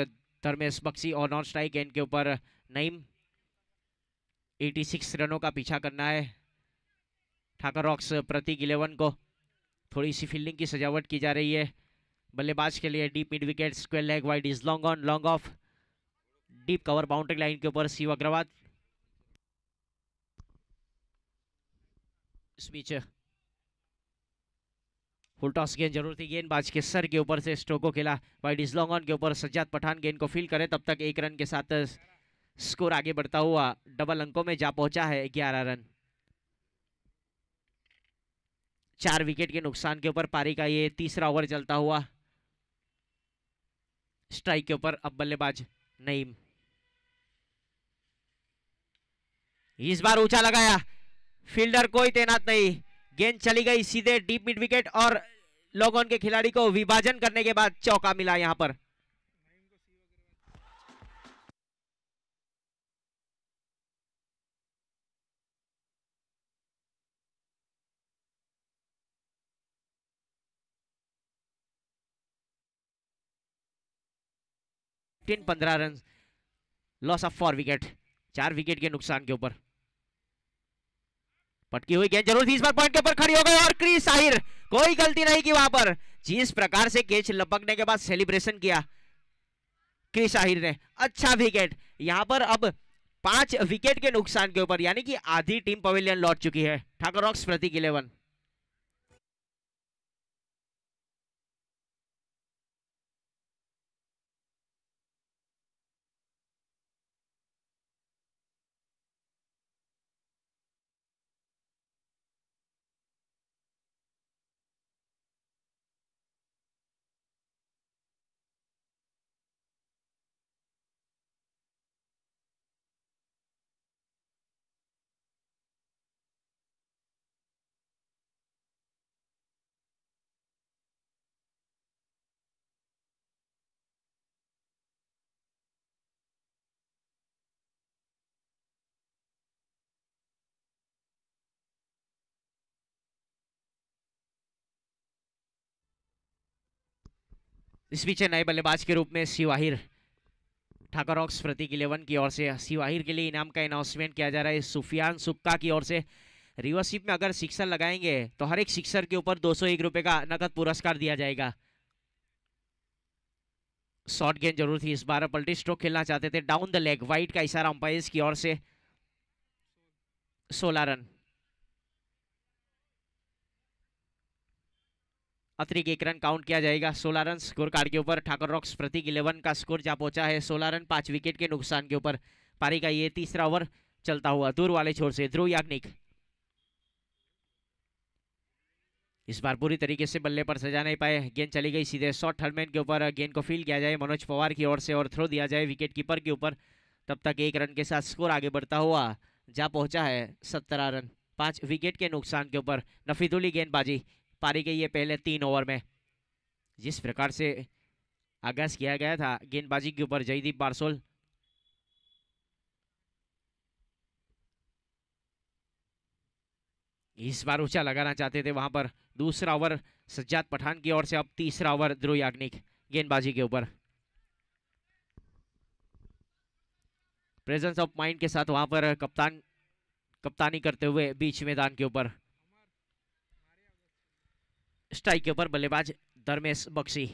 धर्मेश बक्सी और नॉन स्ट्राइक एंड के ऊपर नईम 86 रनों का पीछा करना है ठाकर रॉक्स प्रतीक इलेवन को थोड़ी सी फील्डिंग की सजावट की जा रही है बल्लेबाज के लिए deep mid wicket square leg wide is long on long off deep cover boundary line के ऊपर शिव अग्रवाल इस बीच फुल टॉस गेंद जरूर थी गेंदबाज के सर के ऊपर से स्ट्रोक को खेला वाइड इज लॉन्ग ऑन के ऊपर सज्जाद पठान गेंद को फील करे तब तक एक रन के साथ स्कोर आगे बढ़ता हुआ डबल अंकों में जा पहुंचा है ग्यारह रन चार विकेट के नुकसान के ऊपर पारी का ये तीसरा ओवर चलता हुआ स्ट्राइक के ऊपर अब बल्लेबाज नईम इस बार ऊंचा लगाया फील्डर कोई तैनात नहीं गेंद चली गई सीधे डीप मिड विकेट और लोगों के खिलाड़ी को विभाजन करने के बाद चौका मिला यहां पर पंद्रह run loss of four wicket चार विकेट के नुकसान के ऊपर पटकी हुई गेंद जरूर इस बार पॉइंट के ऊपर खड़ी हो गई और क्रिस साहिर कोई गलती नहीं की वहां पर जिस प्रकार से कैच लपकने के बाद सेलिब्रेशन किया क्रिस आहिर ने अच्छा विकेट यहां पर अब पांच विकेट के नुकसान के ऊपर यानी कि आधी टीम पवेलियन लौट चुकी है ठाकुर रॉक्स प्रतीक इलेवन इस बीच नए बल्लेबाज के रूप में शिवाहिर ठाकर ऑक्स प्रतीक इलेवन की ओर से शिवाहिर के लिए इनाम का अनाउंसमेंट किया जा रहा है सुफियान सुक्का की ओर से रिवर्सिप में अगर सिक्सर लगाएंगे तो हर एक सिक्सर के ऊपर दो सौ एक रुपये का नकद पुरस्कार दिया जाएगा शॉर्ट गेंद जरूर थी इस बार पल्टी स्ट्रोक खेलना चाहते थे डाउन द लेग वाइट का इशारा अंपायर की ओर से सोलह रन अतिरिक्त एक रन काउंट किया जाएगा सोलह रन स्कोर कार्ड के ऊपर ठाकुर रॉक्स प्रतीक इलेवन का स्कोर जा पहुंचा है सोलह रन पांच विकेट के नुकसान के ऊपर पारी का ये तीसरा ओवर चलता हुआ दूर वाले छोर से ध्रुव याग्निक इस बार पूरी तरीके से बल्ले पर सजा नहीं पाए गेंद चली गई सीधे शॉर्ट थर्डमैन के ऊपर गेंद को फील किया जाए मनोज पवार की ओर से और थ्रो दिया जाए विकेट कीपर के ऊपर तब तक एक रन के साथ स्कोर आगे बढ़ता हुआ जा पहुंचा है सत्रह रन पांच विकेट के नुकसान के ऊपर नफीदुली गेंदबाजी पारी गई है पहले तीन ओवर में जिस प्रकार से आगाज किया गया था गेंदबाजी के ऊपर जयदीप बारसोल इस बार ऊंचा लगाना चाहते थे वहां पर दूसरा ओवर सज्जाद पठान की ओर से अब तीसरा ओवर ध्रुव याग्निक गेंदबाजी के ऊपर प्रेजेंस ऑफ माइंड के साथ वहां पर कप्तान कप्तानी करते हुए बीच मैदान के ऊपर स्ट्राइक के ऊपर बल्लेबाज धर्मेश बख्शी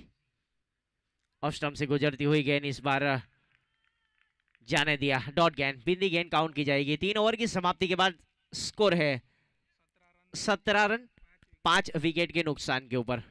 ऑफ स्टम्प से गुजरती हुई गेंद इस बार जाने दिया डॉट गेंद बिंदी गेंद काउंट की जाएगी तीन ओवर की समाप्ति के बाद स्कोर है सत्रह रन पांच विकेट के नुकसान के ऊपर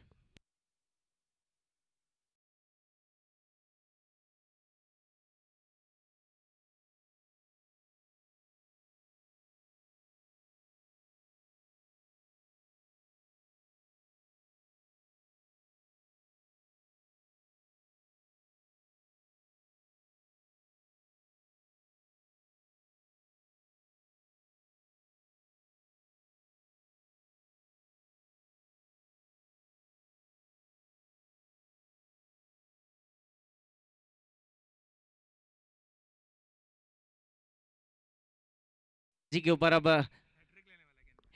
जी के ऊपर अब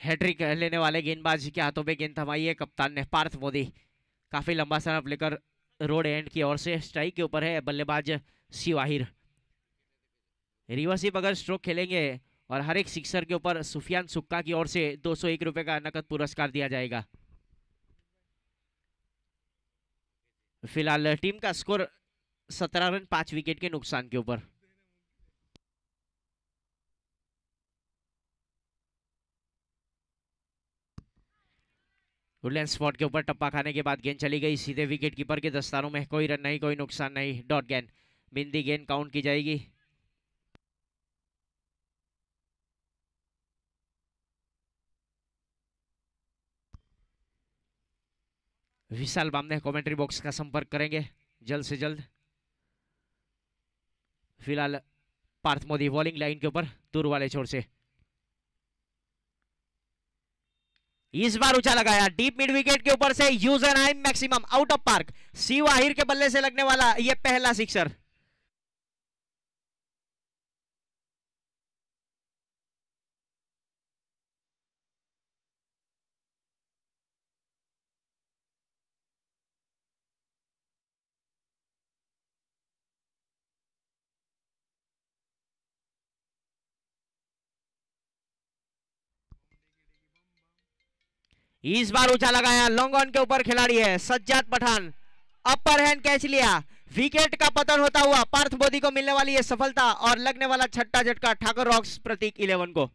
हैट्रिक लेने वाले गेंदबाज के हाथों पे गेंद थमाई है कप्तान ने पार्थ मोदी काफ़ी लंबा सनप लेकर रोड एंड की ओर से स्ट्राइक के ऊपर है बल्लेबाज शिवाहिर रिवर्सिप अगर स्ट्रोक खेलेंगे और हर एक सिक्सर के ऊपर सुफियान सुक्का की ओर से दो सौ का नकद पुरस्कार दिया जाएगा फिलहाल टीम का स्कोर सत्रह रन पांच विकेट के नुकसान के ऊपर गुडलैंड स्पॉट के ऊपर टप्पा खाने के बाद गेंद चली गई सीधे विकेट कीपर के दस्तारों में कोई रन नहीं कोई नुकसान नहीं डॉट गेंद बिंदी गेंद काउंट की जाएगी विशाल बामने कमेंट्री बॉक्स का संपर्क करेंगे जल्द से जल्द फिलहाल पार्थ मोदी बॉलिंग लाइन के ऊपर दूर वाले छोर से इस बार ऊंचा लगाया डीप मिड विकेट के ऊपर से huge and high maximum out of park सी वाहिर के बल्ले से लगने वाला यह पहला सिक्सर इस बार ऊंचा लगाया लॉन्ग ऑन के ऊपर खिलाड़ी है Sajjad Pathan upper hand catch लिया विकेट का पतन होता हुआ पार्थ बोधी को मिलने वाली है सफलता और लगने वाला छट्टा झटका ठाकुर रॉक्स प्रतीक इलेवन को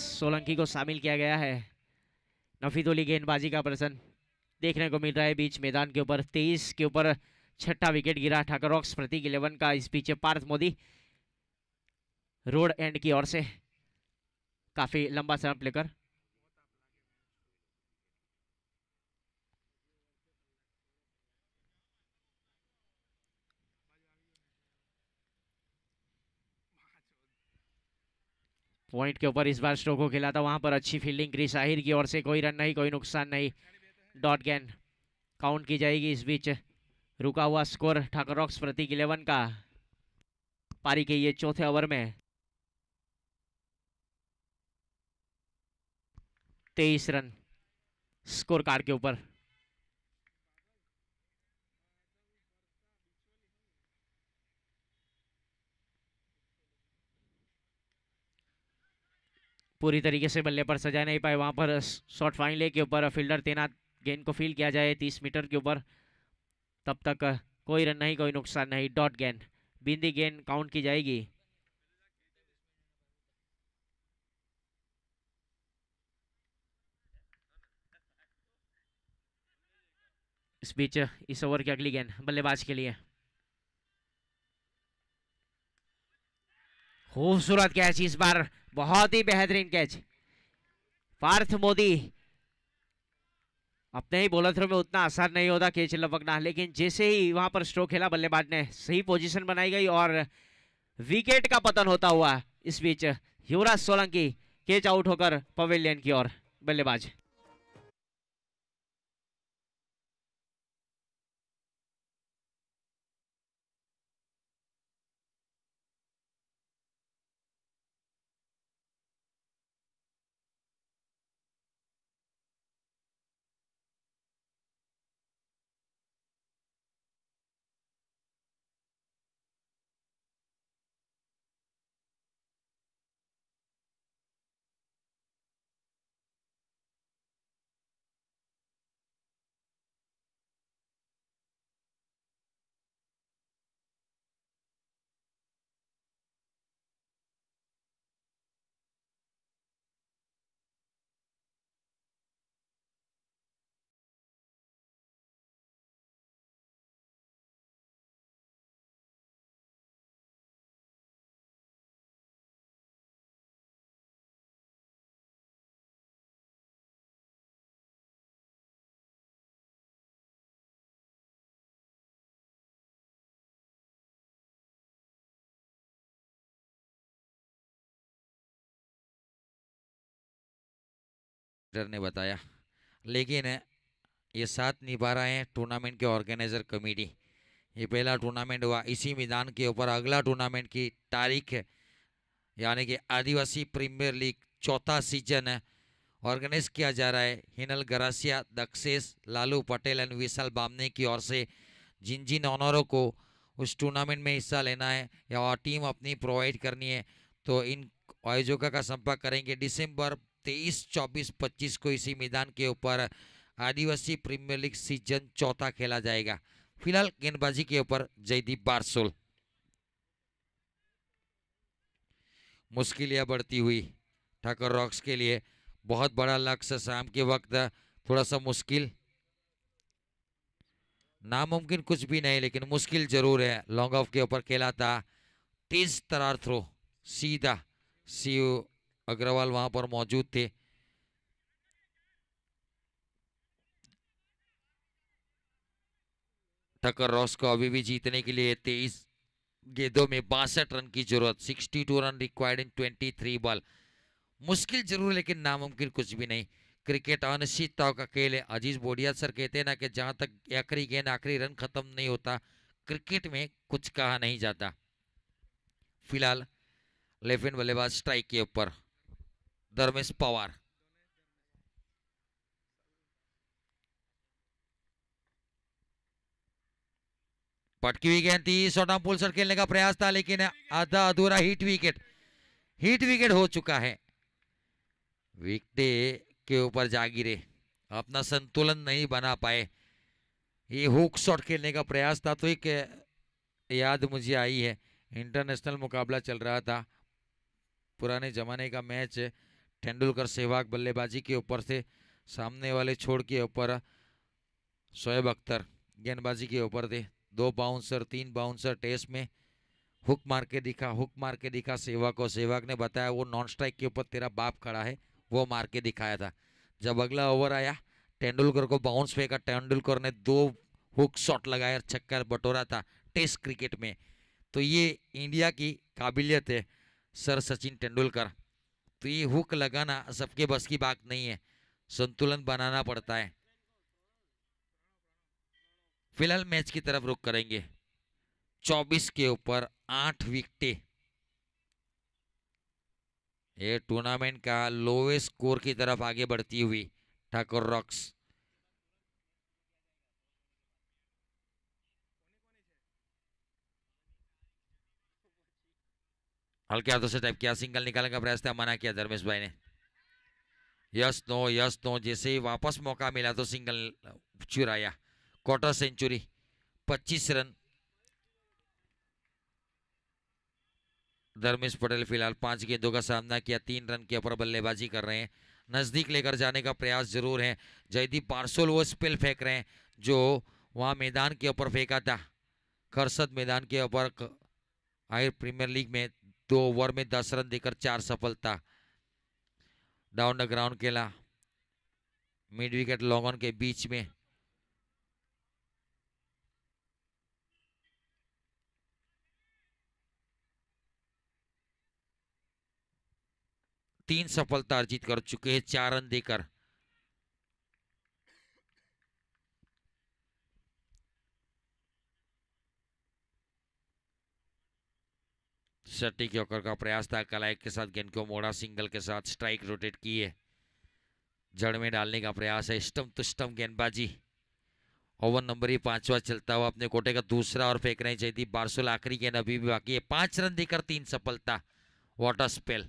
सोलंकी को शामिल किया गया है नफीद गेंदबाजी का प्रसन्न देखने को मिल रहा है बीच मैदान के ऊपर तेईस के ऊपर छठा विकेट गिरा ठाकर रॉक्स प्रतीक इलेवन का इस पीछे पार्थ मोदी रोड एंड की ओर से काफ़ी लंबा समय लेकर पॉइंट के ऊपर इस बार स्ट्रोक को खिला था वहां पर अच्छी फील्डिंग क्रिस आहिर की ओर से कोई रन नहीं कोई नुकसान नहीं डॉट गेंद काउंट की जाएगी इस बीच रुका हुआ score Thakar rocks Prateek eleven का पारी के ये चौथे ओवर में तेईस रन स्कोर कार्ड के ऊपर पूरी तरीके से बल्ले पर सजा नहीं पाए वहाँ पर शॉट फाइनले के ऊपर फील्डर तैनात गेंद को फील किया जाए तीस मीटर के ऊपर तब तक कोई रन नहीं कोई नुकसान नहीं डॉट गेंद बिंदी गेंद काउंट की जाएगी इस बीच इस ओवर की अगली गेंद बल्लेबाज के लिए खूबसूरत कैच इस बार बहुत ही बेहतरीन कैच पार्थ मोदी अपने ही बॉलर थ्रो में उतना असर नहीं होता कैच लपकना लेकिन जैसे ही वहां पर स्ट्रोक खेला बल्लेबाज ने सही पोजीशन बनाई गई और विकेट का पतन होता हुआ इस बीच युवराज सोलंकी कैच आउट होकर पवेलियन की ओर बल्लेबाज डायरेक्टर ने बताया लेकिन ये साथ निभा रहे हैं टूर्नामेंट के ऑर्गेनाइजर कमेटी ये पहला टूर्नामेंट हुआ इसी मैदान के ऊपर अगला टूर्नामेंट की तारीख यानी कि आदिवासी प्रीमियर लीग चौथा सीजन ऑर्गेनाइज किया जा रहा है हिनल गरासिया दक्षेस लालू पटेल एंड विशाल बामने की ओर से जिन जिन ऑनरों को उस टूर्नामेंट में हिस्सा लेना है या टीम अपनी प्रोवाइड करनी है तो इन आयोजकों का संपर्क करेंगे दिसंबर तेईस चौबीस पच्चीस को इसी मैदान के ऊपर आदिवासी प्रीमियर लीग सीजन चौथा खेला जाएगा फिलहाल गेंदबाजी के ऊपर जयदीप बारसोल मुश्किलें बढ़ती हुई ठाकर रॉक्स के लिए बहुत बड़ा लक्ष्य शाम के वक्त थोड़ा सा मुश्किल नामुमकिन कुछ भी नहीं लेकिन मुश्किल जरूर है लॉन्ग ऑफ के ऊपर खेला था तेज तरार थ्रो सीधा सीओ अग्रवाल वहां पर मौजूद थे ठकर रॉस को अभी भी जीतने के लिए तेईस गेंदों में बासठ रन की जरूरत 62 रन रिक्वायर्ड इन 23 बॉल मुश्किल जरूर लेकिन नामुमकिन कुछ भी नहीं क्रिकेट अनिश्चितताओं का खेल है अजीज बोडिया सर कहते हैं ना कि जहां तक आखिरी गेंद आखिरी रन खत्म नहीं होता क्रिकेट में कुछ कहा नहीं जाता फिलहाल लेफ्ट बल्लेबाज स्ट्राइक के ऊपर धर्मेश पवार पटकी हुई गेंद थी सोडा पुल सर खेलने का प्रयास था लेकिन आधा अधूरा हिट विकेट हिट विकेट हो चुका है विकटे के ऊपर जा गिरे अपना संतुलन नहीं बना पाए ये हुक शॉट खेलने का प्रयास था तो एक याद मुझे आई है इंटरनेशनल मुकाबला चल रहा था पुराने ज़माने का मैच तेंदुलकर सहवाग बल्लेबाजी के ऊपर थे सामने वाले छोड़ के ऊपर शोएब अख्तर गेंदबाजी के ऊपर थे दो बाउंसर तीन बाउंसर टेस्ट में हुक मार के दिखा हुक मार के दिखा सेवाग को सेवाग ने बताया वो नॉन स्ट्राइक के ऊपर तेरा बाप खड़ा है वो मार के दिखाया था जब अगला ओवर आया तेंदुलकर को बाउंस फेंका तेंदुलकर ने दो हुक शॉट लगाया छक्का बटोरा था टेस्ट क्रिकेट में तो ये इंडिया की काबिलियत है सर सचिन तेंदुलकर तो ये हुक लगाना सबके बस की बात नहीं है संतुलन बनाना पड़ता है फिलहाल मैच की तरफ रुक करेंगे 24 के ऊपर आठ विकटे ये टूर्नामेंट का लोवेस्ट स्कोर की तरफ आगे बढ़ती हुई ठाकुर रॉक्स हल्के हाथों से टाइप किया सिंगल निकालने का प्रयास था मना किया धर्मेश भाई ने यस नो यस नो जैसे ही वापस मौका मिला तो सिंगल चुराया quarter century 25 run Dharmesh Patel फिलहाल पांच गेंदों का सामना किया तीन रन के ऊपर बल्लेबाजी कर रहे हैं नज़दीक लेकर जाने का प्रयास जरूर है जयदीप पार्सोल वो स्पेल फेंक रहे हैं जो वहां मैदान के ऊपर फेंका था खरसद मैदान के ऊपर आयर प्रीमियर लीग में दो ओवर में दस रन देकर चार सफलता डाउन द ग्राउंड खेला मिड विकेट लॉन्ग ऑन के बीच में तीन सफलता अर्जित कर चुके हैं चार रन देकर के ओकर का प्रयास था कलाइक के साथ गेंद को मोड़ा सिंगल के साथ स्ट्राइक रोटेट की है जड़ में डालने का प्रयास है स्टम तुष्टम गेंदबाजी ओवर नंबर ही पांचवा चलता हुआ अपने कोटे का दूसरा और फेंक रही चाहिए बारसोल आखिरी गेंद अभी भी बाकी है पांच रन देकर तीन सफलता वाटर स्पेल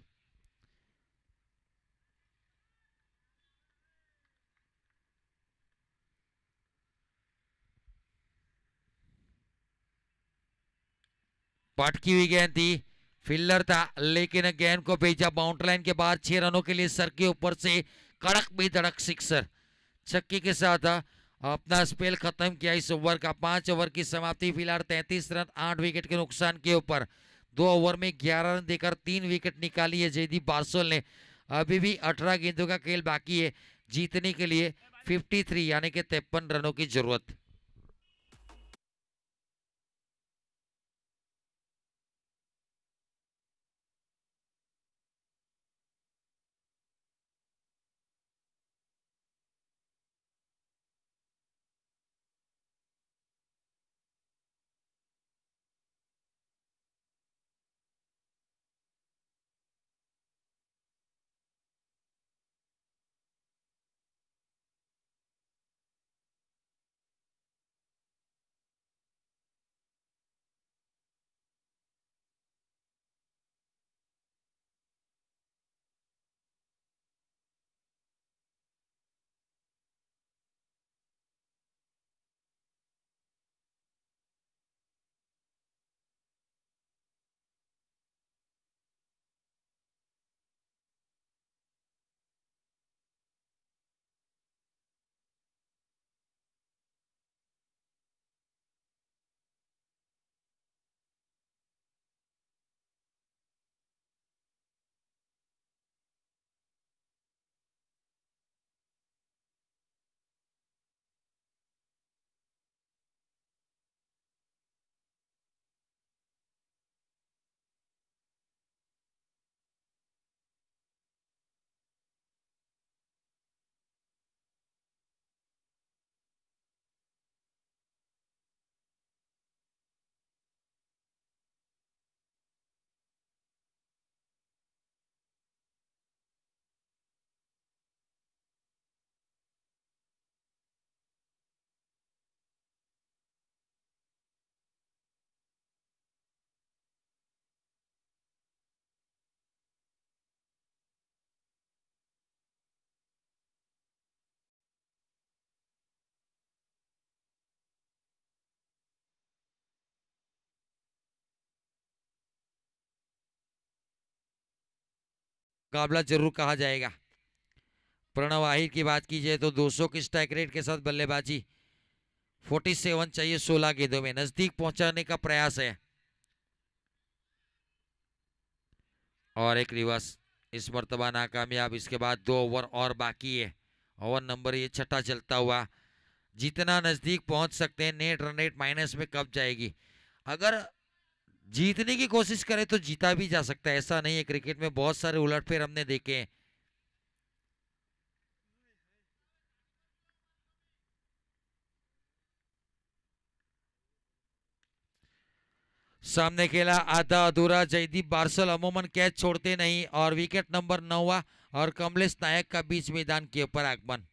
पटकी हुई गेंद थी फील्डर था लेकिन गेंद को भेजा बाउंड्री लाइन के बाहर छह रनों के लिए सर के ऊपर से कड़क भी धड़क सिक्सर छक्की के साथ अपना स्पेल खत्म किया इस ओवर का पांच ओवर की समाप्ति फिलहाल तैंतीस रन आठ विकेट के नुकसान के ऊपर दो ओवर में ग्यारह रन देकर तीन विकेट निकाली है जयदीप बारसोल ने अभी भी अठारह गेंदों का खेल बाकी है जीतने के लिए थ्री यानी कि तिरपन रनों की जरूरत मुकाबला जरूर कहा जाएगा प्रणव आहिर की बात की जाए तो 200 की स्ट्राइक रेट के साथ बल्लेबाजी 47 चाहिए 16 गेंदों में नजदीक पहुंचाने का प्रयास है और एक रिवर्स इस मरतबा नाकामयाब इसके बाद दो ओवर और बाकी है ओवर नंबर ये छठा चलता हुआ जितना नज़दीक पहुंच सकते हैं नेट रन रेट माइनस में कब जाएगी अगर जीतने की कोशिश करे तो जीता भी जा सकता है ऐसा नहीं है क्रिकेट में बहुत सारे उलटफेर हमने देखे हैं सामने खेला आधा अधूरा जयदीप बार्सल अमूमन कैच छोड़ते नहीं और विकेट नंबर नौवा और कमलेश नायक का बीच मैदान के ऊपर आगमन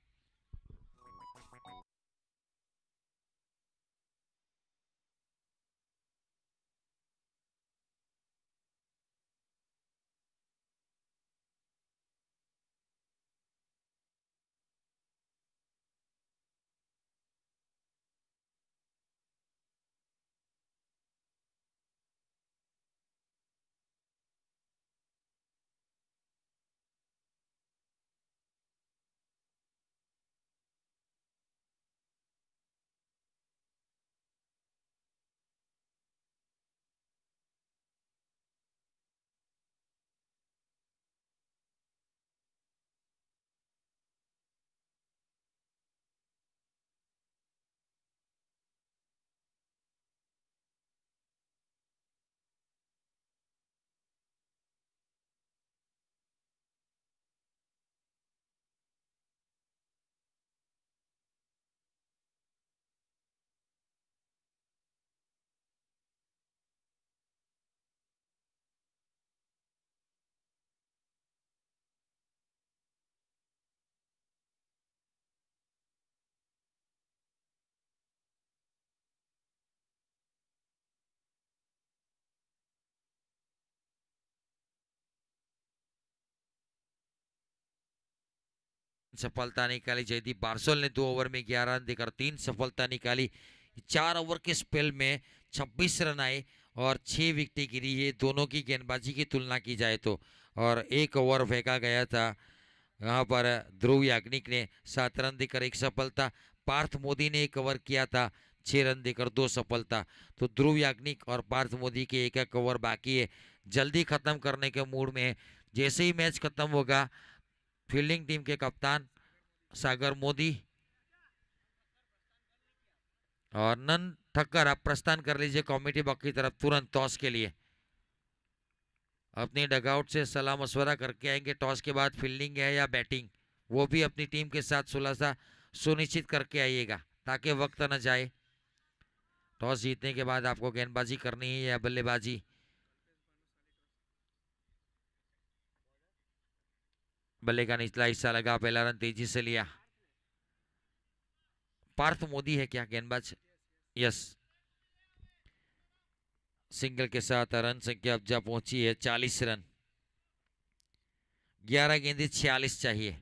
सफलता निकाली जयदीप बारसोल ने दो ओवर में ग्यारह रन देकर तीन सफलता निकाली चार ओवर के स्पेल में छब्बीस रन आए और छः विकटें गिरी ये दोनों की गेंदबाजी की तुलना की जाए तो और एक ओवर फेंका गया था यहाँ पर ध्रुव याग्निक ने सात रन देकर एक सफलता पार्थ मोदी ने एक ओवर किया था छः रन देकर दो सफलता तो ध्रुव याग्निक और पार्थ मोदी के एक एक ओवर बाकी है जल्दी ख़त्म करने के मूड में जैसे ही मैच खत्म होगा फील्डिंग टीम के कप्तान सागर मोदी और नंद ठक्कर आप प्रस्थान कर लीजिए कॉमेडी बॉक की तरफ तुरंत टॉस के लिए अपनी डगआउट से सलाह मशवरा करके आएंगे टॉस के बाद फील्डिंग है या बैटिंग वो भी अपनी टीम के साथ सुलासा सुनिश्चित करके आइएगा ताकि वक्त न जाए टॉस जीतने के बाद आपको गेंदबाजी करनी है या बल्लेबाजी बल्ले का निचला हिस्सा लगा पहला रन तेजी से लिया पार्थ मोदी है क्या गेंदबाज यस सिंगल के साथ रन संख्या अब जा पहुंची है चालीस रन ग्यारह गेंदे छियालीस चाहिए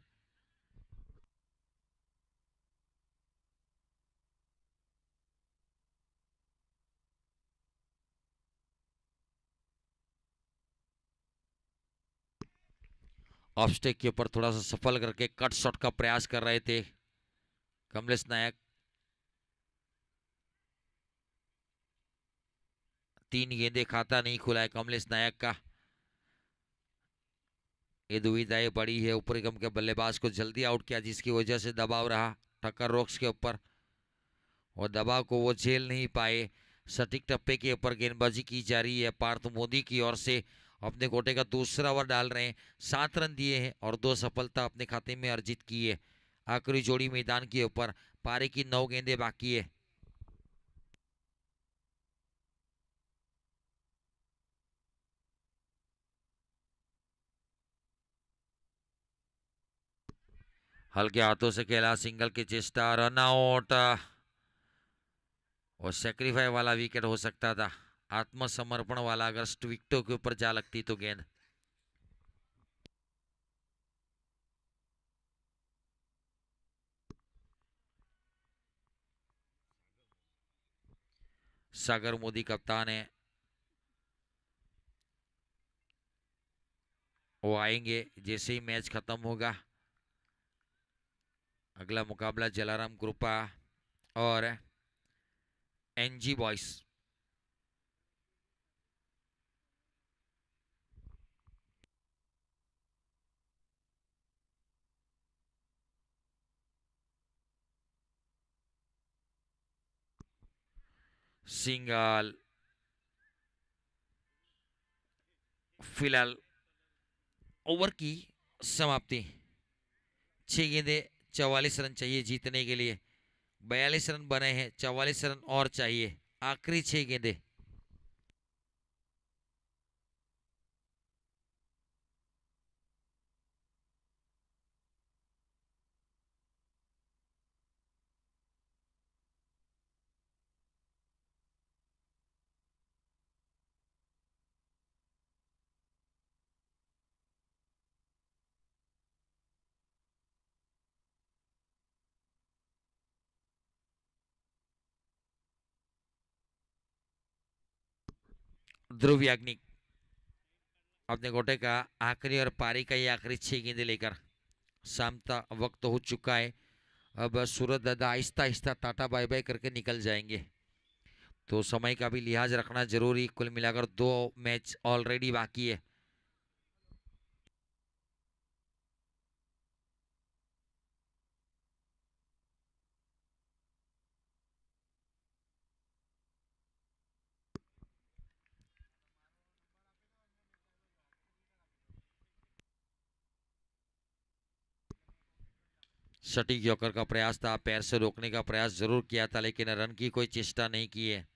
ऑफ स्टेक के ऊपर थोड़ा सा सफल करके कट शॉट का प्रयास कर रहे थे कमलेश नायक तीन गेंदे खाता नहीं खुला है कमलेश नायक का ये दुविधाएं बड़ी है ऊपर निगम के बल्लेबाज को जल्दी आउट किया जिसकी वजह से दबाव रहा टक्कर रोक्स के ऊपर और दबाव को वो झेल नहीं पाए सटीक टप्पे के ऊपर गेंदबाजी की जा रही है पार्थ मोदी की ओर से अपने गोटे का दूसरा ओवर डाल रहे हैं सात रन दिए हैं और दो सफलता अपने खाते में अर्जित की है आखिरी जोड़ी मैदान के ऊपर पारी की नौ गेंदें बाकी है हल्के हाथों से खेला सिंगल की चेष्टा रन आउट और सेक्रीफाई वाला विकेट हो सकता था आत्मसमर्पण वाला अगर विकटों के ऊपर जा लगती तो गेंद सागर मोदी कप्तान है वो आएंगे जैसे ही मैच खत्म होगा अगला मुकाबला जलाराम कृपा और एनजी बॉयस सिंगल फिलहाल ओवर की समाप्ति छः गेंदे चवालीस रन चाहिए जीतने के लिए बयालीस रन बने हैं चवालीस रन और चाहिए आखिरी छः गेंदे ध्रुव याग्निक अपने गोटे का आखिरी और पारी का ये आखिरी छः गेंदे लेकर शाम का वक्त हो चुका है अब सूरत दादा आहिस्ता आहिस्ता टाटा बाय बाय करके निकल जाएंगे तो समय का भी लिहाज रखना ज़रूरी कुल मिलाकर दो मैच ऑलरेडी बाकी है सटीक यॉकर का प्रयास था पैर से रोकने का प्रयास जरूर किया था लेकिन रन की कोई चेष्टा नहीं की है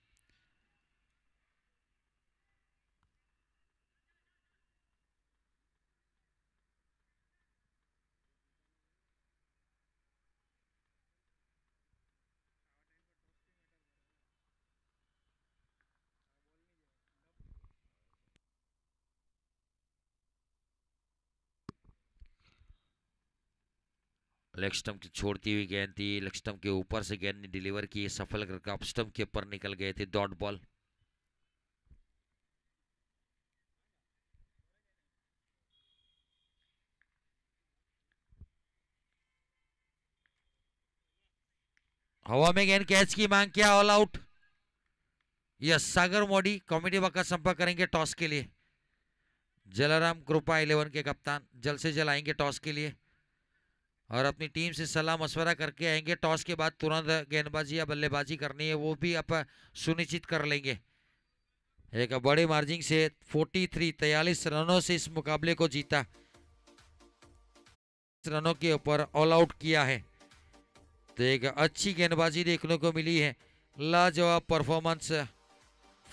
लेग स्टम्प की छोड़ती हुई गेंद थी लेग स्टम्प के ऊपर से गेंद ने डिलीवर की सफल करके अप स्टम्प के ऊपर निकल गए थे डॉट बॉल हवा में गेंद कैच की मांग किया ऑल आउट यस सागर मोडी कॉमेडी वक्त संपर्क करेंगे टॉस के लिए जलाराम कृपा इलेवन के कप्तान जल्द से जल आएंगे टॉस के लिए और अपनी टीम से सलाह मशवरा करके आएंगे टॉस के बाद तुरंत गेंदबाजी या बल्लेबाजी करनी है वो भी आप सुनिश्चित कर लेंगे एक बड़े मार्जिन से 43 तैयलीस रनों से इस मुकाबले को जीता रनों के ऊपर ऑल आउट किया है तो एक अच्छी गेंदबाजी देखने को मिली है लाजवाब परफॉर्मेंस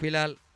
फिलहाल